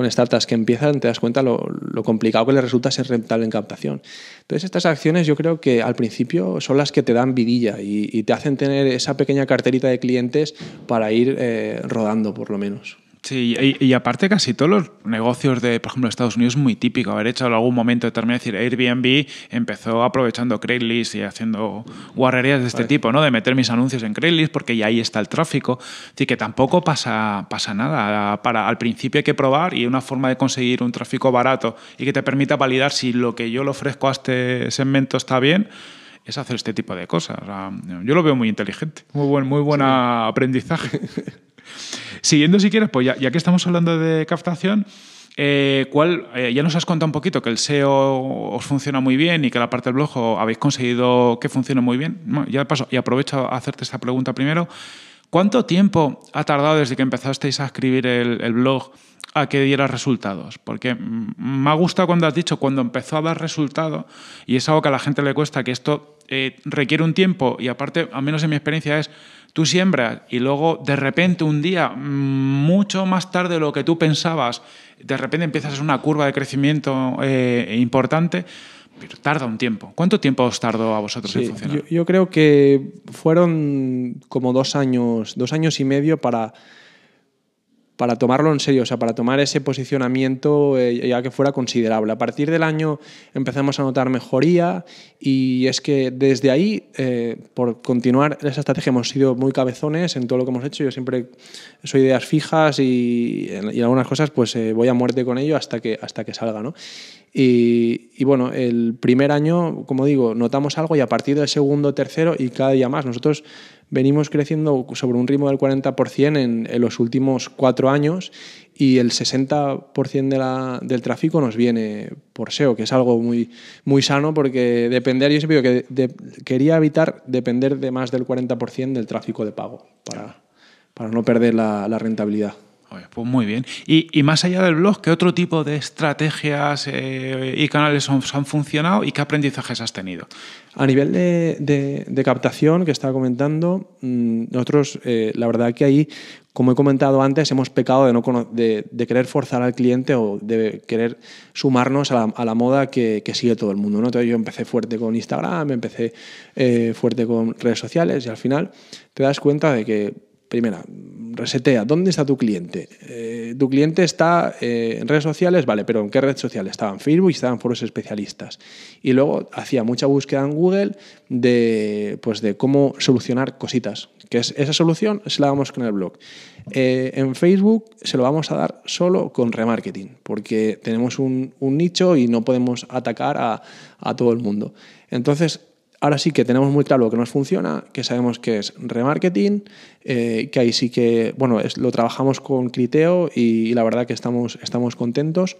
startups que empiezan, te das cuenta lo, complicado que les resulta ser rentable en captación. Entonces, estas acciones yo creo que al principio son las que te dan vidilla y, te hacen tener esa pequeña carterita de clientes para ir eh, rodando, por lo menos. Sí, y, aparte casi todos los negocios de, por ejemplo, Estados Unidos es muy típico haber hecho en algún momento de terminar decir, Airbnb empezó aprovechando Craigslist y haciendo guarrerías de este tipo, ¿no? De meter mis anuncios en Craigslist porque ya ahí está el tráfico. Así que tampoco pasa, pasa nada. Para, al principio hay que probar y una forma de conseguir un tráfico barato y que te permita validar si lo que yo le ofrezco a este segmento está bien es hacer este tipo de cosas. yo lo veo muy inteligente, muy buen, muy buen aprendizaje. Siguiendo, si quieres, pues ya, que estamos hablando de captación, eh, eh, ya nos has contado un poquito que el SEO os funciona muy bien y que la parte del blog habéis conseguido que funcione muy bien. ya paso y aprovecho a hacerte esta pregunta primero. ¿Cuánto tiempo ha tardado desde que empezasteis a escribir el, blog a que diera resultados? Porque me ha gustado cuando has dicho cuando empezó a dar resultados y es algo que a la gente le cuesta, que esto eh, requiere un tiempo y aparte, al menos en mi experiencia, es Tú siembras y luego de repente un día, mm, mucho más tarde de lo que tú pensabas, de repente empiezas una curva de crecimiento eh, importante. Pero tarda un tiempo. ¿Cuánto tiempo os tardó a vosotros en funcionar? Yo, yo, creo que fueron como dos años, dos años y medio para para tomarlo en serio, o sea, para tomar ese posicionamiento eh, ya que fuera considerable. A partir del año empezamos a notar mejoría y es que desde ahí, eh, por continuar esa estrategia, hemos sido muy cabezones en todo lo que hemos hecho. Yo siempre soy ideas fijas y, y algunas cosas pues eh, voy a muerte con ello hasta que, hasta que salga, ¿no? Y, bueno, el primer año, como digo, notamos algo y a partir del segundo, tercero y cada día más. Nosotros venimos creciendo sobre un ritmo del 40% en, los últimos cuatro años y el 60% del tráfico nos viene por SEO, que es algo muy, muy sano porque depender, yo siempre digo que quería evitar depender de más del 40% del tráfico de pago para, para no perder la rentabilidad pues muy bien. Y, más allá del blog, ¿qué otro tipo de estrategias eh, y canales han funcionado y qué aprendizajes has tenido? A nivel de, captación que estaba comentando, mm, nosotros eh, la verdad que ahí, como he comentado antes, hemos pecado de, no de, querer forzar al cliente o de querer sumarnos a la, moda que, sigue todo el mundo. ¿no? yo empecé fuerte con Instagram, empecé eh, fuerte con redes sociales y al final te das cuenta de que Primera, resetea, ¿dónde está tu cliente? Eh, tu cliente está eh, en redes sociales, vale, pero ¿en qué red social? Estaba en Facebook, estaba en foros especialistas. Y luego hacía mucha búsqueda en Google de, pues de cómo solucionar cositas, que esa solución se la damos con el blog. Eh, en Facebook se lo vamos a dar solo con remarketing, porque tenemos un, nicho y no podemos atacar a, a todo el mundo. Entonces, Ahora sí que tenemos muy claro lo que nos funciona, que sabemos que es remarketing, eh, que ahí sí que, bueno, es, lo trabajamos con Criteo y, la verdad que estamos, estamos contentos.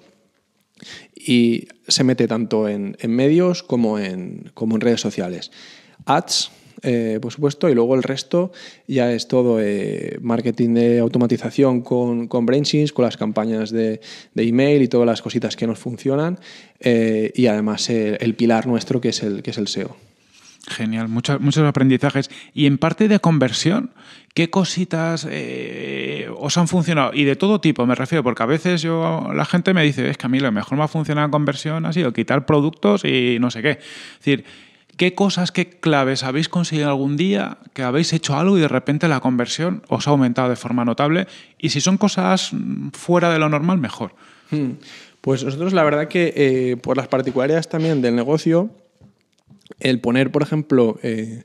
Y se mete tanto en, medios como en, como en redes sociales. Ads, eh, por supuesto, y luego el resto ya es todo eh, marketing de automatización con, con con las campañas de, email y todas las cositas que nos funcionan, y además el, el, pilar nuestro que es el, que es el SEO. Genial, muchos, muchos aprendizajes. Y en parte de conversión, ¿qué cositas eh, os han funcionado? Y de todo tipo, me refiero, porque a veces yo la gente me dice, es que a mí lo mejor me ha funcionado la conversión ha sido quitar productos y no sé qué. Es decir, ¿qué cosas, qué claves habéis conseguido algún día que habéis hecho algo y de repente la conversión os ha aumentado de forma notable? Y si son cosas fuera de lo normal, mejor. Hmm. Pues nosotros la verdad que eh, por las particularidades también del negocio, el poner, por ejemplo, eh,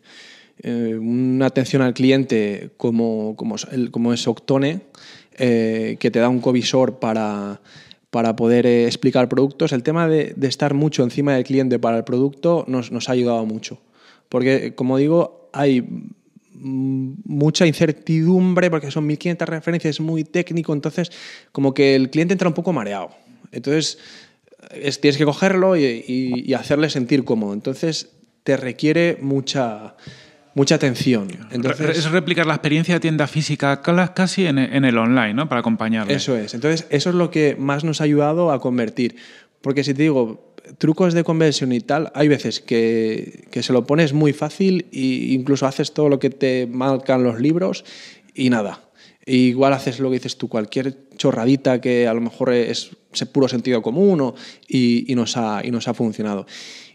eh, una atención al cliente como, es Octone, eh, que te da un covisor para, para poder explicar productos, el tema de, estar mucho encima del cliente para el producto nos, nos ha ayudado mucho. Porque, como digo, hay mucha incertidumbre porque son 1500 referencias, es muy técnico, entonces como que el cliente entra un poco mareado. Entonces, tienes que cogerlo y, hacerle sentir cómodo. Entonces te requiere mucha, mucha atención. Entonces, es replicar la experiencia de tienda física casi en, el online, ¿no? Para acompañarle. Eso es. Entonces, eso es lo que más nos ha ayudado a convertir. Porque si te digo, trucos de conversión y tal, hay veces que, que, se lo pones muy fácil e incluso haces todo lo que te marcan los libros y nada igual haces lo que dices tú, cualquier chorradita que a lo mejor es, puro sentido común y, nos ha, nos ha funcionado.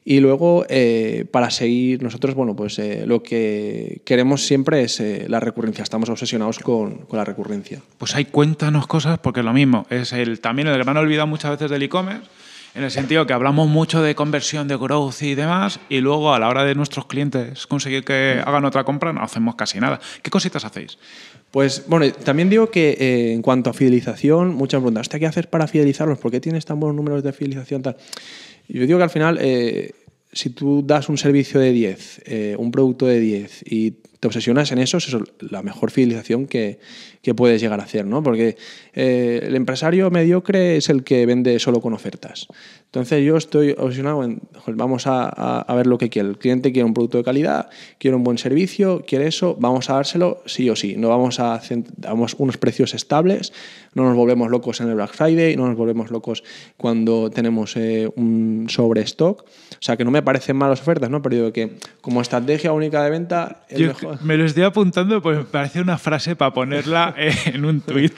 Y luego, eh, para seguir, nosotros, bueno, pues eh, lo que queremos siempre es eh, la recurrencia. Estamos obsesionados con, la recurrencia. Pues ahí cuéntanos cosas, porque es lo mismo, es el, también el han olvidado muchas veces del e-commerce, en el sentido que hablamos mucho de conversión, de growth y demás, y luego a la hora de nuestros clientes conseguir que hagan otra compra, no hacemos casi nada. ¿Qué cositas hacéis? Pues bueno, también digo que eh, en cuanto a fidelización, muchas preguntas, ¿qué haces para fidelizarlos? ¿Por qué tienes tan buenos números de fidelización? Tal? yo digo que al final eh, si tú das un servicio de 10, eh, un producto de 10 y te obsesionas en eso, es la mejor fidelización que, que puedes llegar a hacer, ¿no? Porque eh, el empresario mediocre es el que vende solo con ofertas. Entonces yo estoy obsesionado en, vamos a, a, ver lo que quiere. El cliente quiere un producto de calidad, quiere un buen servicio, quiere eso, vamos a dárselo sí o sí. No vamos a damos unos precios estables, no nos volvemos locos en el Black Friday, no nos volvemos locos cuando tenemos eh, un un stock, O sea, que no me parecen malas ofertas, ¿no? Pero digo que como estrategia única de venta, me lo estoy apuntando porque me parece una frase para ponerla en un tweet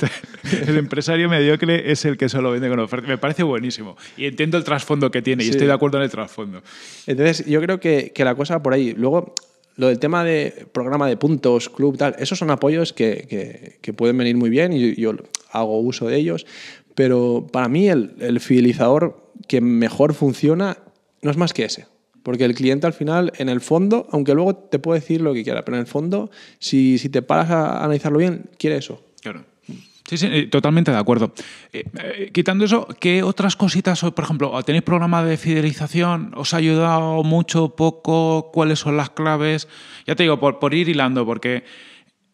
el empresario mediocre es el que solo vende con ofertas. Me parece buenísimo. Y entiendo el trasfondo que tiene y estoy de acuerdo en el trasfondo. Entonces, yo creo que, la cosa por ahí. Luego, lo del tema de programa de puntos, club, tal, esos son apoyos que, pueden venir muy bien y yo, hago uso de ellos, pero para mí el, el, fidelizador que mejor funciona no es más que ese. Porque el cliente al final, en el fondo, aunque luego te puede decir lo que quiera, pero en el fondo, si, te paras a analizarlo bien, quiere eso. Claro. Sí, sí, eh, totalmente de acuerdo. Eh, eh, quitando eso, ¿qué otras cositas, por ejemplo, tenéis programa de fidelización? ¿Os ha ayudado mucho, poco? ¿Cuáles son las claves? Ya te digo, por, por ir hilando, porque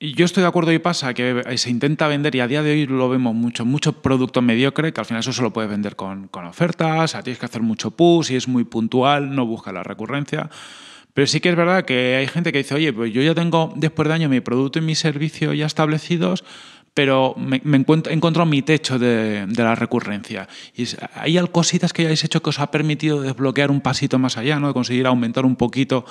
y yo estoy de acuerdo y pasa que eh, se intenta vender y a día de hoy lo vemos mucho, mucho producto mediocre que al final eso solo puedes vender con, ofertas, tienes que hacer mucho push y es muy puntual, no busca la recurrencia. Pero sí que es verdad que hay gente que dice, oye, pues yo ya tengo después de año mi producto y mi servicio ya establecidos, pero me, encuentro, encuentro, mi techo de, la recurrencia. Y hay cositas que hayáis hecho que os ha permitido desbloquear un pasito más allá, ¿no? De conseguir aumentar un poquito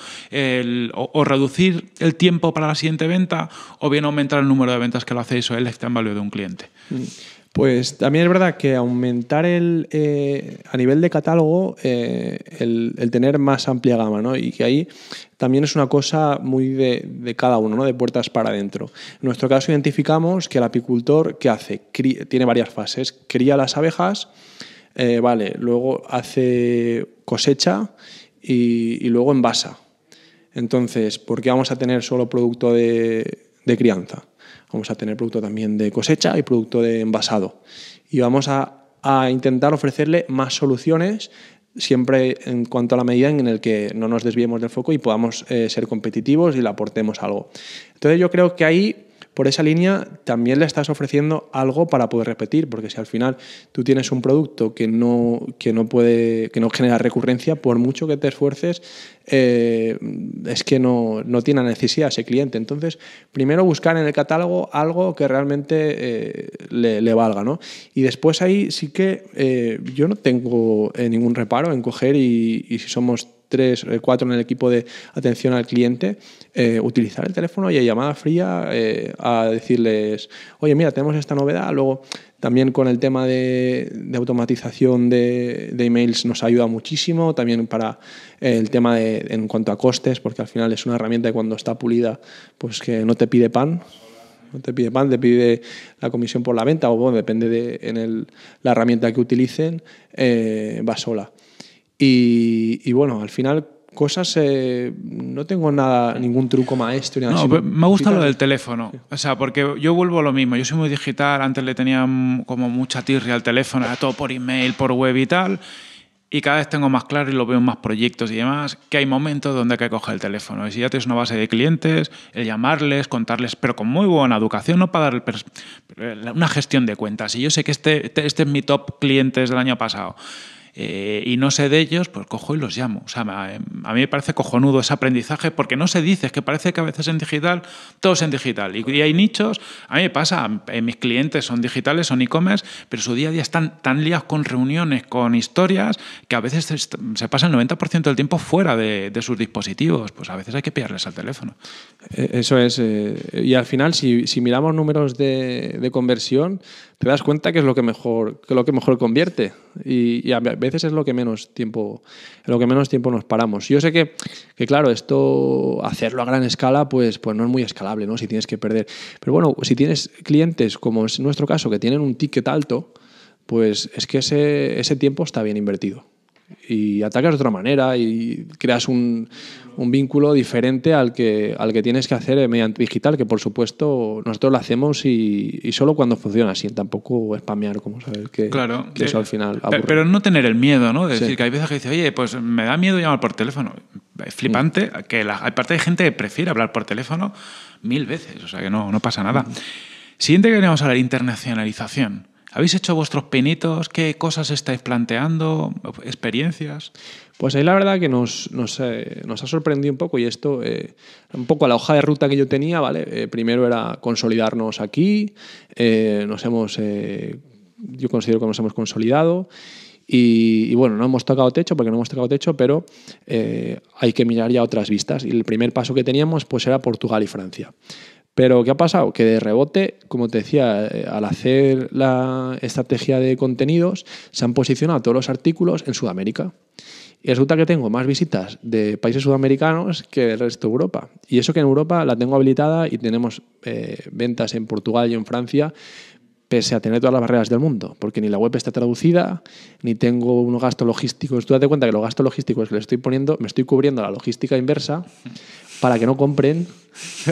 o, reducir el tiempo para la siguiente venta, o bien aumentar el número de ventas que lo hacéis o el lifetime value de un cliente. Mm. Pues también es verdad que aumentar el, eh, a nivel de catálogo eh, el, tener más amplia gama, ¿no? Y que ahí también es una cosa muy de, cada uno, ¿no? De puertas para adentro. En nuestro caso identificamos que el apicultor, ¿qué hace? tiene varias fases. Cría las abejas, eh, vale, luego hace cosecha y, luego envasa. Entonces, ¿por qué vamos a tener solo producto de crianza? Vamos a tener producto también de cosecha y producto de envasado. Y vamos a, intentar ofrecerle más soluciones siempre en cuanto a la medida en el que no nos desviemos del foco y podamos eh, ser competitivos y le aportemos algo. Entonces yo creo que ahí por esa línea también le estás ofreciendo algo para poder repetir, porque si al final tú tienes un producto que no, que no puede, que no genera recurrencia, por mucho que te esfuerces, eh, es que no, no, tiene necesidad ese cliente. Entonces, primero buscar en el catálogo algo que realmente eh, le, valga, Y después ahí sí que eh, yo no tengo ningún reparo en coger y, si somos tres, o cuatro en el equipo de atención al cliente, eh, utilizar el teléfono y a llamada fría eh, a decirles, oye, mira, tenemos esta novedad. Luego, también con el tema de, automatización de, emails nos ayuda muchísimo, también para el tema de, en cuanto a costes, porque al final es una herramienta que cuando está pulida, pues que no te pide pan, no te pide pan, te pide la comisión por la venta, o bueno, depende de en la herramienta que utilicen, eh, va sola. y, bueno, al final cosas eh, no tengo nada ningún truco maestro ni nada, no, me gusta lo del teléfono o sea porque yo vuelvo a lo mismo yo soy muy digital antes le tenía como mucha tirria al teléfono era todo por email por web y tal y cada vez tengo más claro y lo veo en más proyectos y demás que hay momentos donde hay que coger el teléfono y si ya tienes una base de clientes el llamarles contarles pero con muy buena educación no para dar una gestión de cuentas y yo sé que este, este, es mi top clientes del año pasado eh, y no sé de ellos, pues cojo y los llamo. O sea, em, a mí me parece cojonudo ese aprendizaje porque no se dice, es que parece que a veces en digital todo es en digital. Y, hay nichos, a mí me pasa, eh, mis clientes son digitales, son e-commerce, pero su día a día están tan liados con reuniones, con historias, que a veces se, pasa el 90% del tiempo fuera de, sus dispositivos. Pues a veces hay que pillarles al teléfono. E, eso es. Eh, y al final, si, miramos números de, de conversión, te das cuenta que es lo que mejor, que lo que mejor convierte. Y, a veces es lo que menos tiempo, lo que menos tiempo nos paramos. Yo sé que, que, claro, esto hacerlo a gran escala, pues, pues no es muy escalable, ¿no? Si tienes que perder. Pero bueno, si tienes clientes, como es nuestro caso, que tienen un ticket alto, pues es que ese, ese tiempo está bien invertido y atacas de otra manera y creas un, un vínculo diferente al que, al que tienes que hacer mediante digital, que por supuesto nosotros lo hacemos y, solo cuando funciona así, tampoco spamear, como saber que, claro, eso eh, al final. Aburre. Pero no tener el miedo, ¿no? De decir que hay veces que dices, oye, pues me da miedo llamar por teléfono. Es flipante mm. que la, parte de gente que prefiere hablar por teléfono mil veces, o sea que no, no pasa nada. Mm. Siguiente que queríamos hablar, internacionalización. ¿Habéis hecho vuestros pinitos? ¿Qué cosas estáis planteando? ¿Experiencias? Pues ahí la verdad que nos, eh, ha sorprendido un poco y esto, eh, un poco a la hoja de ruta que yo tenía, ¿vale? Eh, primero era consolidarnos aquí, nos hemos, yo considero que nos hemos consolidado y, bueno, no hemos tocado techo porque no hemos tocado techo, pero hay que mirar ya otras vistas. Y el primer paso que teníamos pues era Portugal y Francia. Pero ¿qué ha pasado? Que de rebote, como te decía, eh, al hacer la estrategia de contenidos, se han posicionado todos los artículos en Sudamérica. Y resulta que tengo más visitas de países sudamericanos que del resto de Europa. Y eso que en Europa la tengo habilitada y tenemos eh, ventas en Portugal y en Francia pese a tener todas las barreras del mundo, porque ni la web está traducida, ni tengo unos gastos logísticos. Tú date cuenta que los gastos logísticos que le estoy poniendo, me estoy cubriendo la logística inversa para que no compren.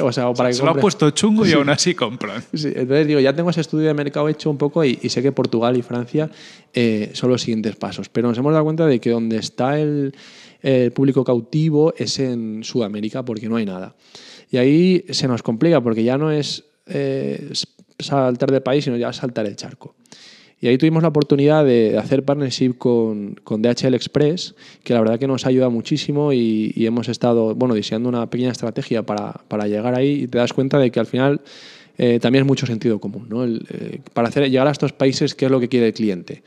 O sea, para se lo ha puesto chungo y aún así compran. entonces digo, ya tengo ese estudio de mercado hecho un poco y, sé que Portugal y Francia eh, son los siguientes pasos. Pero nos hemos dado cuenta de que donde está el, el público cautivo es en Sudamérica, porque no hay nada. Y ahí se nos complica, porque ya no es eh, saltar de país, sino ya saltar el charco. Y ahí tuvimos la oportunidad de, hacer partnership con, DHL Express, que la verdad que nos ha ayudado muchísimo y, hemos estado bueno, diseñando una pequeña estrategia para, llegar ahí y te das cuenta de que al final eh, también es mucho sentido común. ¿no? Eh, para hacer, llegar a estos países, ¿qué es lo que quiere el cliente?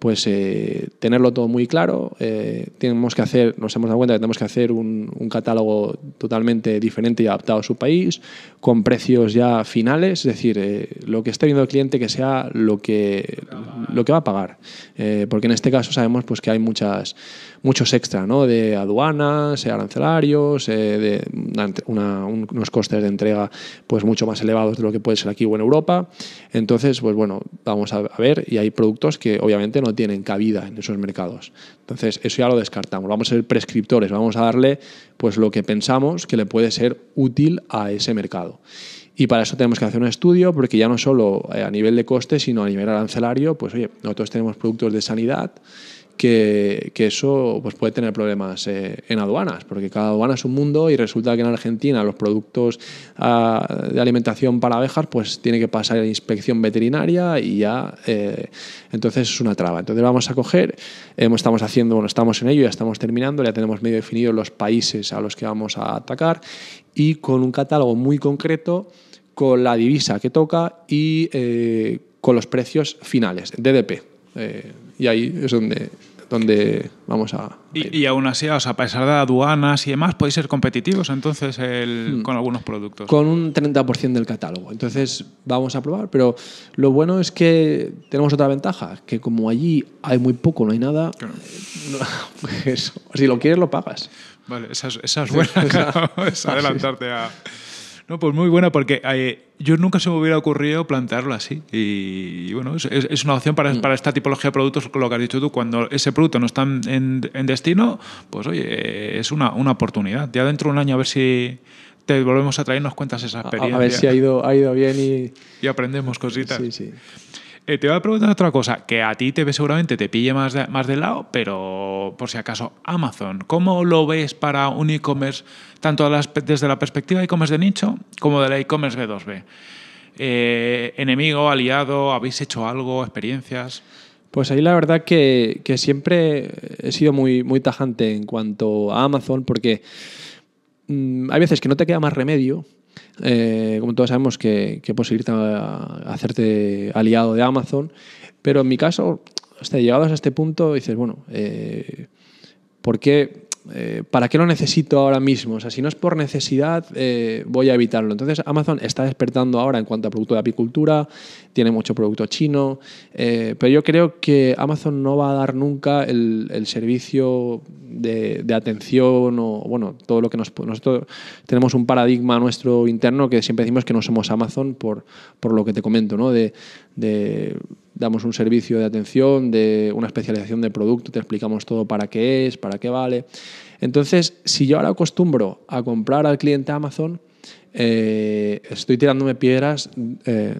pues eh, tenerlo todo muy claro. Eh, tenemos que hacer, nos hemos dado cuenta que tenemos que hacer un, catálogo totalmente diferente y adaptado a su país, con precios ya finales, es decir, eh, lo que esté viendo el cliente que sea lo que, lo que va a pagar. porque en este caso sabemos pues, que hay muchas muchos extra, ¿no? De aduanas, eh, arancelarios, eh, de unos costes de entrega pues mucho más elevados de lo que puede ser aquí o en Europa. Entonces, pues bueno, vamos a ver y hay productos que obviamente no tienen cabida en esos mercados. Entonces, eso ya lo descartamos. Vamos a ser prescriptores, vamos a darle pues lo que pensamos que le puede ser útil a ese mercado. Y para eso tenemos que hacer un estudio, porque ya no solo eh, a nivel de costes sino a nivel arancelario, pues oye, nosotros tenemos productos de sanidad que, eso pues puede tener problemas eh, en aduanas, porque cada aduana es un mundo y resulta que en Argentina los productos ah, de alimentación para abejas pues tiene que pasar a la inspección veterinaria y ya eh, entonces es una traba. Entonces vamos a coger, estamos haciendo, bueno, estamos en ello, ya estamos terminando, ya tenemos medio definidos los países a los que vamos a atacar y con un catálogo muy concreto con la divisa que toca y eh, con los precios finales, DDP. y ahí es donde donde vamos a... Y, aún así, o sea, a pesar de aduanas y demás, podéis ser competitivos entonces hmm. con algunos productos. Con un 30% del catálogo. Entonces vamos a probar, pero lo bueno es que tenemos otra ventaja, que como allí hay muy poco, no hay nada, eh, pues si lo quieres lo pagas. Vale, esas es, esa buena, es adelantarte a... No, pues muy buena, porque eh, yo nunca se me hubiera ocurrido plantearlo así. Y, bueno, es, una opción mm. para, esta tipología de productos, lo que has dicho tú, cuando ese producto no está en, destino, pues oye, es una, oportunidad. Ya dentro de un año a ver si te volvemos a traer, nos cuentas esa experiencia. A, ver si ha ido, ha ido bien y... Y aprendemos cositas. Sí, sí. Eh, te voy a preguntar otra cosa, que a ti te, seguramente te pille más del más lado, pero por si acaso, Amazon, ¿cómo lo ves para un e-commerce, tanto desde la perspectiva de e-commerce de nicho como de la e-commerce B2B? Eh, ¿Enemigo, aliado, habéis hecho algo, experiencias? Pues ahí la verdad que, siempre he sido muy, muy tajante en cuanto a Amazon, porque mm, hay veces que no te queda más remedio eh, como todos sabemos, que, que posibilita hacerte aliado de Amazon. Pero en mi caso, hasta llegados a este punto, dices, bueno, eh, ¿por qué eh, ¿para qué lo necesito ahora mismo? O sea, si no es por necesidad, eh, voy a evitarlo. Entonces, Amazon está despertando ahora en cuanto a producto de apicultura, tiene mucho producto chino, eh, pero yo creo que Amazon no va a dar nunca el, servicio de, atención o, bueno, todo lo que nos... Nosotros tenemos un paradigma nuestro interno que siempre decimos que no somos Amazon por, por lo que te comento, ¿no? damos un servicio de atención, de una especialización de producto, te explicamos todo para qué es, para qué vale. Entonces, si yo ahora acostumbro a comprar al cliente Amazon, eh, estoy tirándome piedras eh,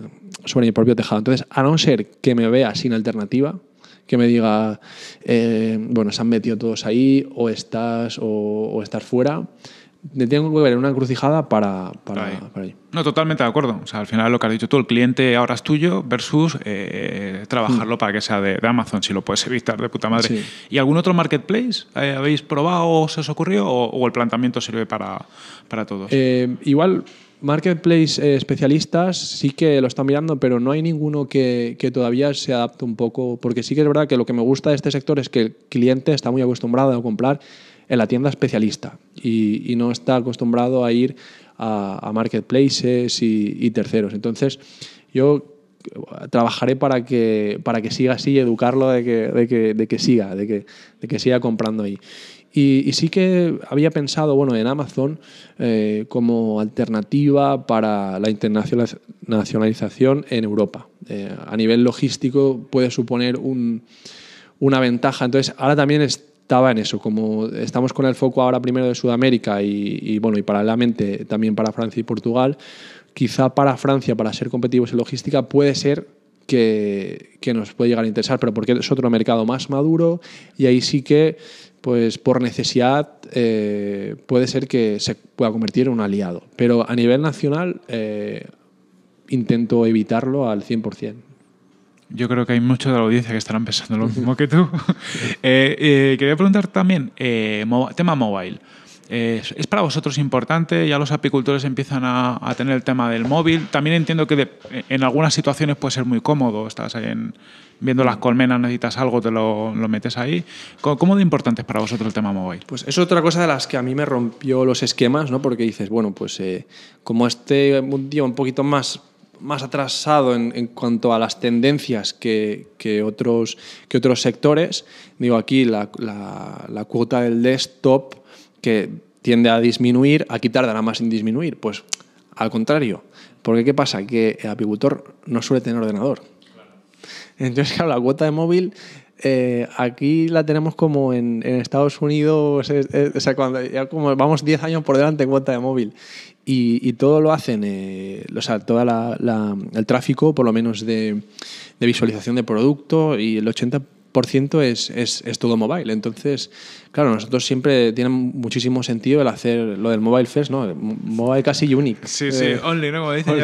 sobre mi propio tejado. Entonces, a no ser que me vea sin alternativa, que me diga, eh, bueno, se han metido todos ahí, o estás, o, o estás fuera, tengo que ver en una encrucijada para, para, No, totalmente de acuerdo. O sea, al final lo que has dicho tú, el cliente ahora es tuyo versus eh, trabajarlo mm. para que sea de, Amazon, si lo puedes evitar de puta madre. ¿Y algún otro marketplace eh, habéis probado o se os ocurrió o, el planteamiento sirve para, para todos? Eh, igual, marketplace especialistas sí que lo están mirando, pero no hay ninguno que, que todavía se adapte un poco, porque sí que es verdad que lo que me gusta de este sector es que el cliente está muy acostumbrado a comprar en la tienda especialista y, no está acostumbrado a ir a, marketplaces y, terceros. Entonces, yo eh, trabajaré para que, para que siga así, educarlo de que, de que, de que siga, de que, de que siga comprando ahí. Y, sí que había pensado, bueno, en Amazon eh, como alternativa para la internacionalización en Europa. Eh, a nivel logístico puede suponer un, una ventaja. Entonces, ahora también es, estaba en eso, como estamos con el foco ahora primero de Sudamérica y, y bueno, y paralelamente también para Francia y Portugal, quizá para Francia, para ser competitivos en logística, puede ser que, nos puede llegar a interesar, pero porque es otro mercado más maduro y ahí sí que, pues por necesidad, eh, puede ser que se pueda convertir en un aliado. Pero a nivel nacional eh, intento evitarlo al 100%. Yo creo que hay mucho de la audiencia que estarán pensando lo mismo que tú. Eh, eh, quería preguntar también, eh, tema mobile. ¿Es para vosotros importante? ¿Ya los apicultores empiezan a, tener el tema del móvil? También entiendo que en algunas situaciones puede ser muy cómodo. Estás ahí viendo las colmenas, necesitas algo, te lo, metes ahí. ¿Cómo, de importante es para vosotros el tema mobile? Pues es otra cosa de las que a mí me rompió los esquemas, ¿no? porque dices, bueno, pues como este día un poquito más más atrasado en, cuanto a las tendencias que, otros, que otros sectores. Digo, aquí la, la, cuota del desktop que tiende a disminuir, aquí tardará más en disminuir. Pues al contrario, porque ¿qué pasa? Que el apicultor no suele tener ordenador. Entonces, claro, la cuota de móvil eh, aquí la tenemos como en, Estados Unidos, o sea, cuando ya como vamos 10 años por delante en cuenta de móvil. Y, todo lo hacen, eh, o sea, todo el tráfico, por lo menos de, visualización de producto, y el 80% es, todo mobile. Entonces, claro, nosotros siempre tiene muchísimo sentido el hacer lo del mobile first, ¿no? Mobile casi unique. Sí, sí, eh, only, ¿no? Como dicen,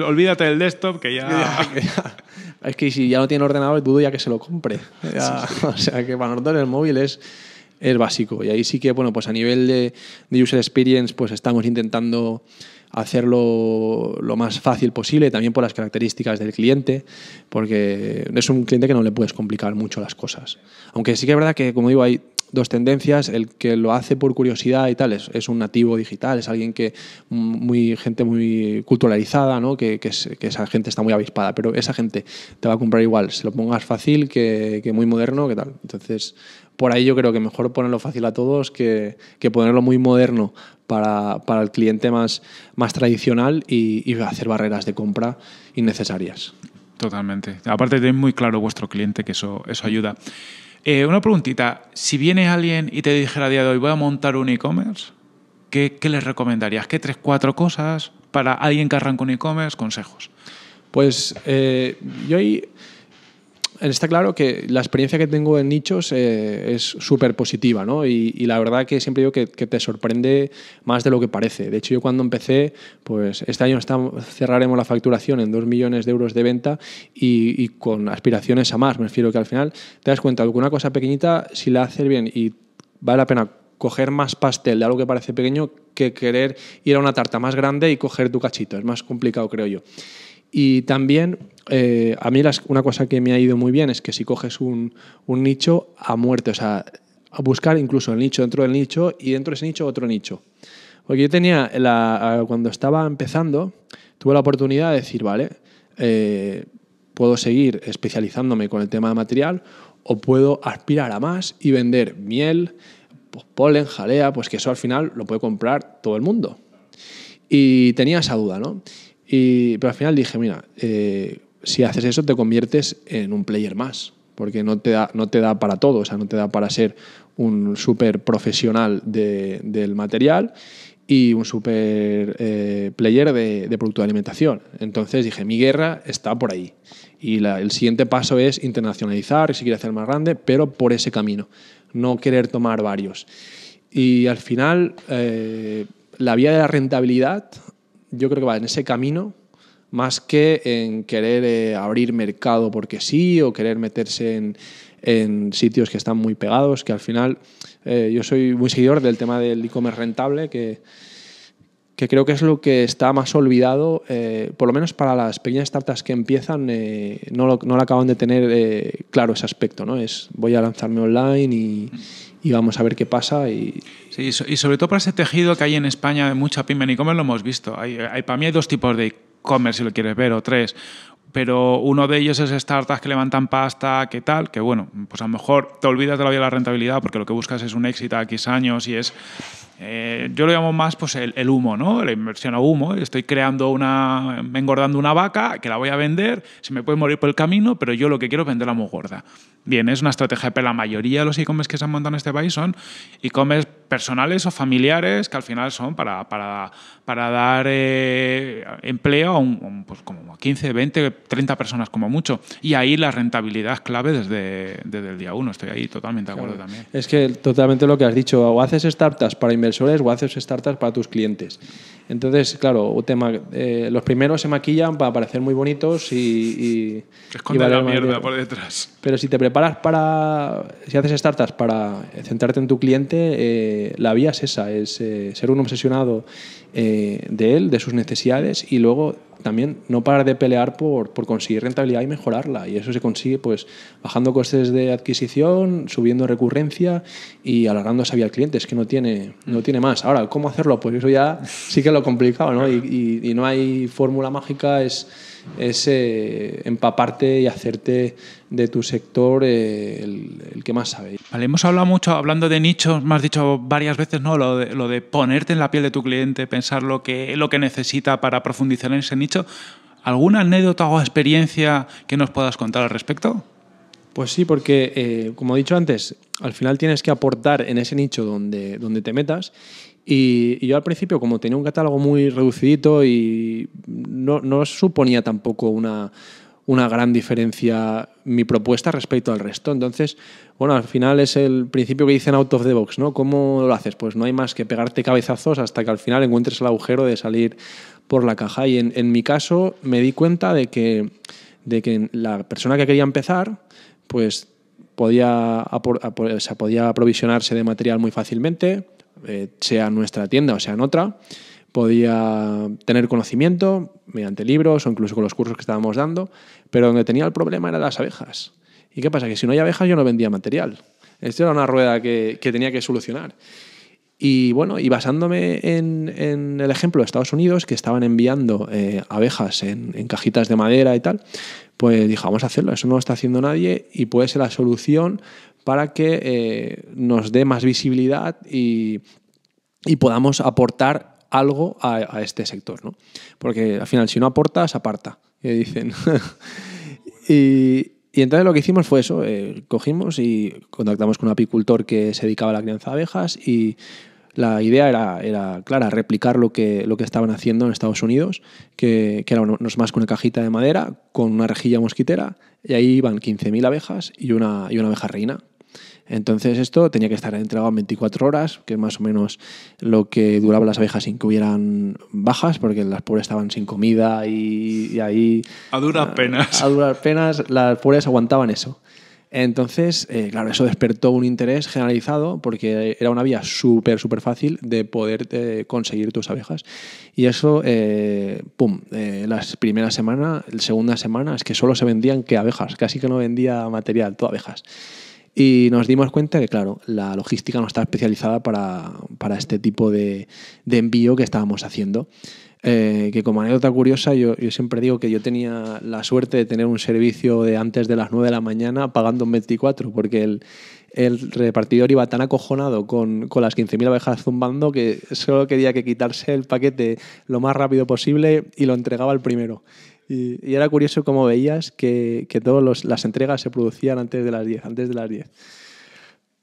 olvídate del desktop, que ya... Es que si ya no tiene ordenador, dudo ya que se lo compre. o sea, que para nosotros el móvil es, es básico. Y ahí sí que, bueno, pues a nivel de, de user experience, pues estamos intentando hacerlo lo más fácil posible, también por las características del cliente, porque es un cliente que no le puedes complicar mucho las cosas. Aunque sí que es verdad que, como digo, hay dos tendencias, el que lo hace por curiosidad y tal, es, un nativo digital, es alguien que, mm, muy, gente muy culturalizada, ¿no? que, esa gente está muy avispada, pero esa gente te va a comprar igual, se lo pongas fácil que, muy moderno, que tal. Entonces, por ahí yo creo que mejor ponerlo fácil a todos que, ponerlo muy moderno para, el cliente más, más tradicional y, hacer barreras de compra innecesarias. Totalmente. Aparte tenéis muy claro vuestro cliente que eso, eso ayuda. Eh, una preguntita, si viene alguien y te dijera a día de hoy voy a montar un e-commerce, ¿qué, ¿qué, les recomendarías? ¿Qué tres, cuatro cosas para alguien que arranca un e-commerce? Consejos. Pues eh, yo ahí está claro que la experiencia que tengo en nichos eh, es súper positiva, ¿no? Y, la verdad que siempre digo que, te sorprende más de lo que parece. De hecho, yo cuando empecé, pues este año cerraremos la facturación en 2 millones de euros de venta y, con aspiraciones a más. Me refiero que al final te das cuenta de que una cosa pequeñita, si la haces bien y vale la pena coger más pastel de algo que parece pequeño que querer ir a una tarta más grande y coger tu cachito. Es más complicado, creo yo. Y también, eh, a mí una cosa que me ha ido muy bien es que si coges un, nicho a muerte, o sea, a buscar incluso el nicho dentro del nicho y dentro de ese nicho otro nicho. Porque yo tenía, cuando estaba empezando, tuve la oportunidad de decir, vale, eh, puedo seguir especializándome con el tema de material o puedo aspirar a más y vender miel, pues, polen, jalea, pues que eso al final lo puede comprar todo el mundo. Y tenía esa duda, ¿no? Y, pero al final dije, mira, eh, si haces eso te conviertes en un player más, porque no te da, no te da para todo, o sea, no te da para ser un súper profesional del material y un súper eh, player de, producto de alimentación. Entonces dije, mi guerra está por ahí. Y el siguiente paso es internacionalizar, si quiere hacer más grande, pero por ese camino, no querer tomar varios. Y al final, eh, la vía de la rentabilidad yo creo que va en ese camino más que en querer eh, abrir mercado porque sí o querer meterse en, en sitios que están muy pegados, que al final eh, yo soy muy seguidor del tema del e-commerce rentable, que, que, creo que es lo que está más olvidado, eh, por lo menos para las pequeñas startups que empiezan, no lo, no, acaban de tener claro ese aspecto, ¿no? Es voy a lanzarme online y y vamos a ver qué pasa. Y... Sí, y sobre todo para ese tejido que hay en España de mucha pymes y e lo hemos visto. Hay, para mí hay dos tipos de e-commerce, si lo quieres ver, o tres. Pero uno de ellos es startups que levantan pasta, qué tal, que bueno, pues a lo mejor te olvidas de la de la rentabilidad porque lo que buscas es un éxito a X años y es eh, yo lo llamo más pues, el, humo, ¿no? La inversión a humo. Estoy creando una. engordando una vaca que la voy a vender, se me puede morir por el camino, pero yo lo que quiero es venderla muy gorda. Bien, es una estrategia, pero la mayoría de los e-commerce que se han montado en este país son e-commerce personales o familiares, que al final son para, para, para dar eh, empleo a, un, pues, como 15, 20, 30 personas como mucho. Y ahí la rentabilidad clave desde, desde el día uno. Estoy ahí totalmente de acuerdo también. Es que totalmente lo que has dicho, o haces startups para invertir es o haces startups para tus clientes. Entonces, claro, eh, los primeros se maquillan para parecer muy bonitos y... y la mierda por detrás. Pero si te preparas para... Si haces startups para centrarte en tu cliente, eh, la vía es esa, es eh, ser un obsesionado de él, de sus necesidades y luego también no parar de pelear por, conseguir rentabilidad y mejorarla. Y eso se consigue pues bajando costes de adquisición, subiendo recurrencia y alargando esa vía al cliente. Es que no tiene, no tiene más. Ahora, ¿cómo hacerlo? Pues eso ya sí que es lo complicado, ¿no? Y, y no hay fórmula mágica, es es eh, empaparte y hacerte de tu sector eh, el, que más sabe. Vale, hemos hablado mucho, hablando de nichos, me has dicho varias veces, ¿no? Lo de, ponerte en la piel de tu cliente, pensar lo que, lo que necesita para profundizar en ese nicho. ¿Alguna anécdota o experiencia que nos puedas contar al respecto? Pues sí, porque eh, como he dicho antes, al final tienes que aportar en ese nicho donde, donde te metas y, yo al principio, como tenía un catálogo muy reducidito y no, no suponía tampoco una, una gran diferencia mi propuesta respecto al resto. Entonces, bueno, al final es el principio que dicen out of the box, ¿no? ¿Cómo lo haces? Pues no hay más que pegarte cabezazos hasta que al final encuentres el agujero de salir por la caja. Y en, en mi caso me di cuenta de que, de que la persona que quería empezar, pues podía, podía aprovisionarse de material muy fácilmente, eh, sea en nuestra tienda o sea en otra. Podía tener conocimiento mediante libros o incluso con los cursos que estábamos dando, pero donde tenía el problema eran las abejas. ¿Y qué pasa? Que si no hay abejas yo no vendía material. Esto era una rueda que, tenía que solucionar. Y bueno, y basándome en, el ejemplo de Estados Unidos, que estaban enviando eh, abejas en, en, cajitas de madera y tal, pues dije, vamos a hacerlo, eso no lo está haciendo nadie y puede ser la solución para que eh, nos dé más visibilidad y, podamos aportar algo a, este sector, ¿no? Porque al final, si no aportas, aparta, eh, dicen. y, entonces lo que hicimos fue eso, eh, cogimos y contactamos con un apicultor que se dedicaba a la crianza de abejas y la idea era, era clara, replicar lo que, lo que estaban haciendo en Estados Unidos, que, que era más que una cajita de madera, con una rejilla mosquitera, y ahí iban 15.000 abejas y una, y una abeja reina, entonces esto tenía que estar entregado a 24 horas, que es más o menos lo que duraban las abejas sin que hubieran bajas, porque las pobres estaban sin comida y, ahí... A duras ah, penas. A, duras penas las pobres aguantaban eso. Entonces, eh, claro, eso despertó un interés generalizado porque era una vía súper, súper fácil de poder eh, conseguir tus abejas. Y eso, eh, pum, las primeras semanas, segunda semana, es que solo se vendían que abejas, casi que no vendía material, todo abejas. Y nos dimos cuenta que, claro, la logística no está especializada para, para este tipo de, envío que estábamos haciendo. Eh, que como anécdota curiosa, yo, siempre digo que yo tenía la suerte de tener un servicio de antes de las 9 de la mañana pagando un 24, porque el, el repartidor iba tan acojonado con, con las 15.000 abejas zumbando que solo quería que quitarse el paquete lo más rápido posible y lo entregaba el primero. Y, era curioso cómo veías que, que todas las entregas se producían antes de las 10, antes de las 10.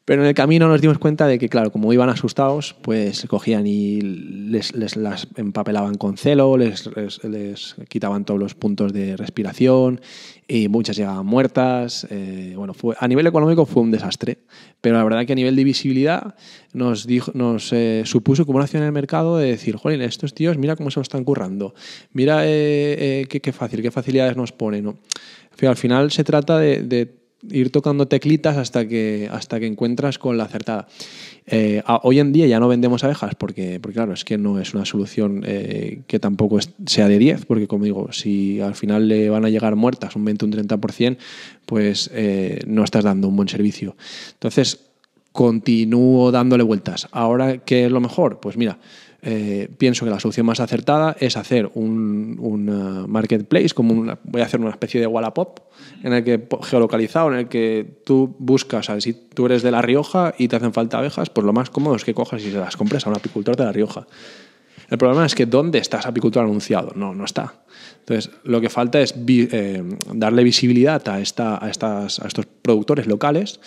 Pero en el camino nos dimos cuenta de que, claro, como iban asustados, pues cogían y les, las empapelaban con celo, les, les, quitaban todos los puntos de respiración y muchas llegaban muertas. Eh, bueno, fue, a nivel económico fue un desastre, pero la verdad que a nivel de visibilidad nos, dijo, nos eh, supuso como una acción en el mercado de decir, joder, estos tíos, mira cómo se lo están currando, mira eh, qué, qué, fácil, qué facilidades nos ponen. ¿no? al final se trata de, de ir tocando teclitas hasta que, hasta que encuentras con la acertada. Eh, hoy en día ya no vendemos abejas porque, claro, es que no es una solución eh, que tampoco sea de 10, porque como digo, si al final le van a llegar muertas un 20 un 30%, pues eh, no estás dando un buen servicio. Entonces, continúo dándole vueltas. Ahora, ¿qué es lo mejor? Pues mira, eh, pienso que la solución más acertada es hacer un, un eh, marketplace, como voy a hacer una especie de Wallapop, en el que geolocalizado, en el que tú buscas, ver, si tú eres de La Rioja y te hacen falta abejas, pues lo más cómodo es que cojas y se las compres a un apicultor de La Rioja. El problema es que ¿dónde está ese apicultor anunciado? No, no está. Entonces, lo que falta es eh, darle visibilidad a, esta, a, estas, a estos productores locales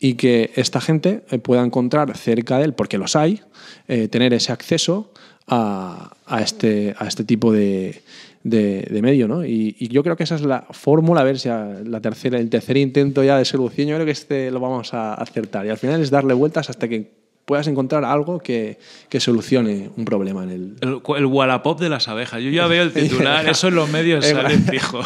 y que esta gente eh, pueda encontrar cerca de él, porque los hay, eh, tener ese acceso a, a, este, a este tipo de, de, medio. ¿no? Y, yo creo que esa es la fórmula, a ver si la tercera, el tercer intento ya de solución, yo creo que este lo vamos a acertar. Y al final es darle vueltas hasta que puedas encontrar algo que, que, solucione un problema en el... el... el... Wallapop de las abejas. Yo ya veo el titular, eso en los medios sale fijo.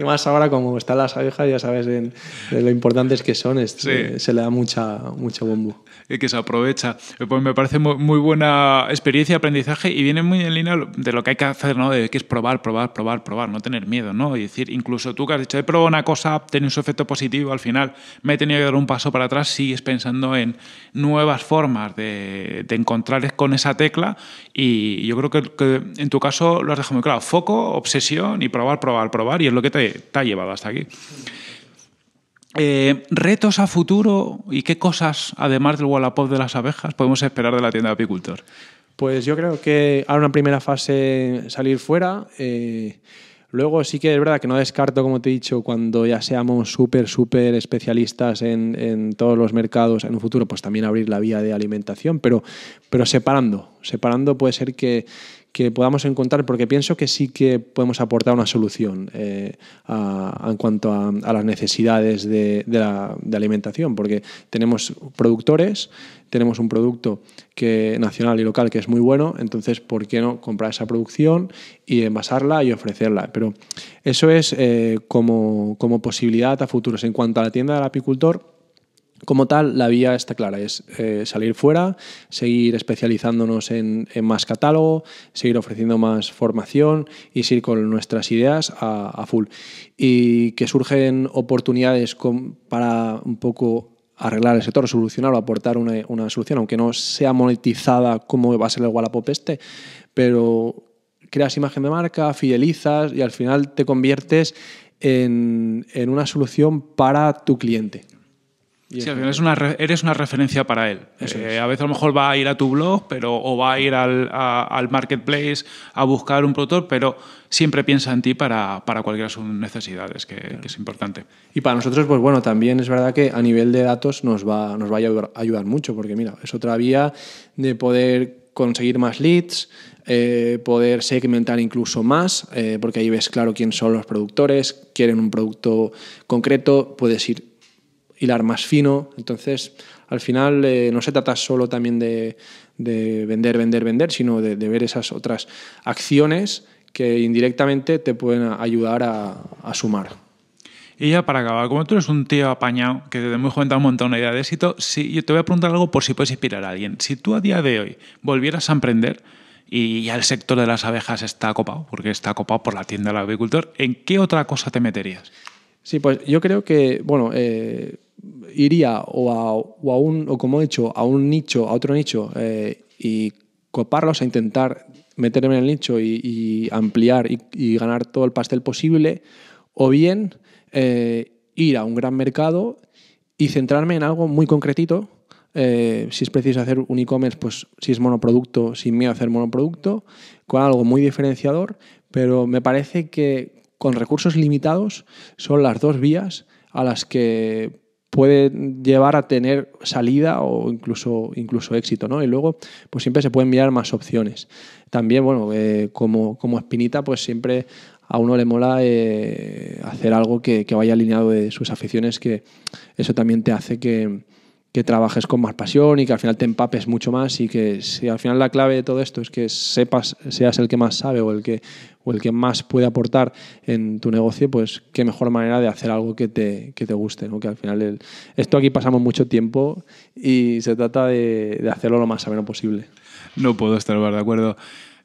Y más ahora como están las abejas, ya sabes de, lo importantes que son, eh, se le da mucha, mucho bombo. Y que se aprovecha. Eh, pues me parece muy, buena experiencia, aprendizaje y viene muy en línea de lo que hay que hacer, ¿no? De que es probar, probar, probar, probar, no tener miedo, ¿no? Y decir, incluso tú que has dicho, he probado una cosa, tiene su efecto positivo, al final me he tenido que dar un paso para atrás, sigues pensando en nuevas formas de, de encontrar con esa tecla y yo creo que, en tu caso lo has dejado muy claro, foco, obsesión y probar, probar, probar y es lo que te te ha llevado hasta aquí. Eh, ¿Retos a futuro y qué cosas, además del Wallapop de las abejas, podemos esperar de la tienda de apicultor? Pues yo creo que ahora una primera fase salir fuera. Eh, luego sí que es verdad que no descarto, como te he dicho, cuando ya seamos súper, súper especialistas en, todos los mercados en un futuro, pues también abrir la vía de alimentación, pero, pero separando. Separando puede ser que que podamos encontrar, porque pienso que sí que podemos aportar una solución eh, en cuanto a, las necesidades de, la, alimentación, porque tenemos productores, tenemos un producto que, nacional y local que es muy bueno, entonces, ¿por qué no comprar esa producción y envasarla y ofrecerla? Pero eso es eh, como, como posibilidad a futuros. En cuanto a la tienda del apicultor, como tal, la vía está clara, es eh, salir fuera, seguir especializándonos en, más catálogo, seguir ofreciendo más formación y seguir con nuestras ideas a, full. Y que surgen oportunidades para un poco arreglar el sector, solucionar o aportar una, solución, aunque no sea monetizada como va a ser el Wallapop este, pero creas imagen de marca, fidelizas y al final te conviertes en una solución para tu cliente. Sí, una, eres una referencia para él. Eh, a veces a lo mejor va a ir a tu blog pero, o va a ir al, marketplace a buscar un productor, pero siempre piensa en ti para, cualquiera de sus necesidades, que, es importante. Y para nosotros, pues bueno, también es verdad que a nivel de datos nos va, nos va a ayudar, mucho, porque mira, es otra vía de poder conseguir más leads, eh, poder segmentar incluso más, eh, porque ahí ves claro quién son los productores, quieren un producto concreto, puedes ir hilar más fino. Entonces, al final eh, no se trata solo también de, vender, vender, vender, sino de, ver esas otras acciones que indirectamente te pueden ayudar a, sumar. Y ya para acabar, como tú eres un tío apañado, que desde muy joven te ha montado una idea de éxito, yo te voy a preguntar algo por si puedes inspirar a alguien. Si tú a día de hoy volvieras a emprender y ya el sector de las abejas está copado, porque está copado por la tienda del agricultor, ¿en qué otra cosa te meterías? Sí, pues yo creo que, bueno, eh, iría o a, o o como he dicho a un nicho, a otro nicho, eh, y coparlos, a intentar meterme en el nicho y, ampliar y, ganar todo el pastel posible, o bien eh, ir a un gran mercado y centrarme en algo muy concretito. Eh, si es preciso hacer un e-commerce, pues si es monoproducto, sin miedo a hacer monoproducto, con algo muy diferenciador, pero me parece que con recursos limitados son las dos vías a las que puede llevar a tener salida o incluso, incluso éxito, ¿no? Y luego, pues siempre se pueden mirar más opciones. También, bueno, eh, como, como espinita, pues siempre a uno le mola eh, hacer algo que, que, vaya alineado de sus aficiones, que eso también te hace que, que trabajes con más pasión y que al final te empapes mucho más y que si al final la clave de todo esto es que sepas, seas el que más sabe o el que, o el que más puede aportar en tu negocio, pues qué mejor manera de hacer algo que te, te guste, ¿no? que al final esto aquí pasamos mucho tiempo y se trata de, de hacerlo lo más ameno posible. No puedo estar más de acuerdo.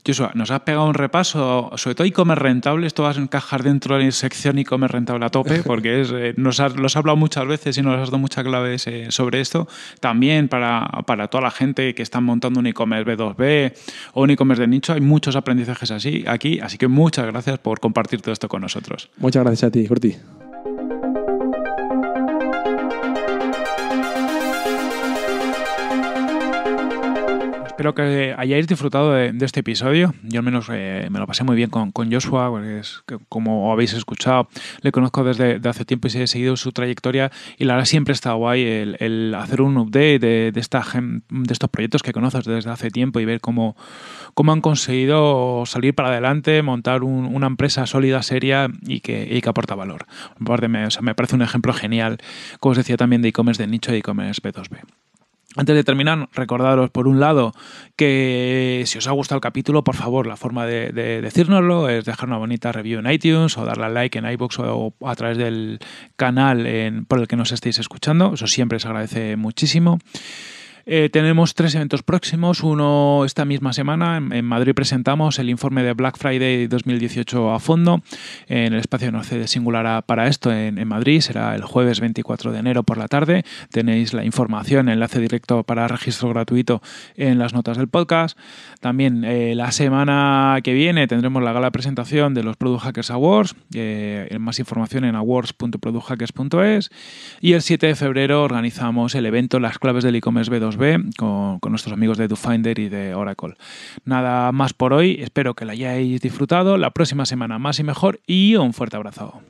Joshua, nos has pegado un repaso, sobre todo e-commerce rentable, esto vas a encajar dentro de la sección e-commerce rentable a tope, porque eh, nos has, los has hablado muchas veces y nos has dado muchas claves eh, sobre esto. También para, toda la gente que está montando un e-commerce B2B o un e-commerce de nicho, hay muchos aprendizajes así aquí, así que muchas gracias por compartir todo esto con nosotros. Muchas gracias a ti, Curti. espero que hayáis disfrutado de, este episodio. Yo al menos eh, me lo pasé muy bien con, con Joshua, porque es, como habéis escuchado, le conozco desde hace tiempo y he seguido su trayectoria y la verdad siempre está guay el, hacer un update de, estos proyectos que conoces desde hace tiempo y ver cómo, han conseguido salir para adelante, montar una empresa sólida, seria y que, aporta valor. Aparte, me, parece un ejemplo genial, como os decía también, de e-commerce de nicho y e-commerce B2B. Antes de terminar, recordaros por un lado que si os ha gustado el capítulo, por favor, la forma de, decírnoslo es dejar una bonita review en iTunes o darle like en iBooks o a través del canal en, por el que nos estéis escuchando. Eso siempre se agradece muchísimo. Eh, tenemos tres eventos próximos. Uno esta misma semana. En, Madrid presentamos el informe de Black Friday 2018 a fondo en el espacio Norte de Singular para esto en, Madrid. Será el jueves 24 de enero por la tarde. Tenéis la información, enlace directo para registro gratuito en las notas del podcast. También eh, la semana que viene tendremos la gala presentación de los Product Hackers Awards. Eh, más información en awards.producthackers.es. Y el 7 de febrero organizamos el evento Las claves del e-commerce B2 ve con, nuestros amigos de DoFinder y de Oracle. Nada más por hoy, espero que la hayáis disfrutado. La próxima semana más y mejor y un fuerte abrazo.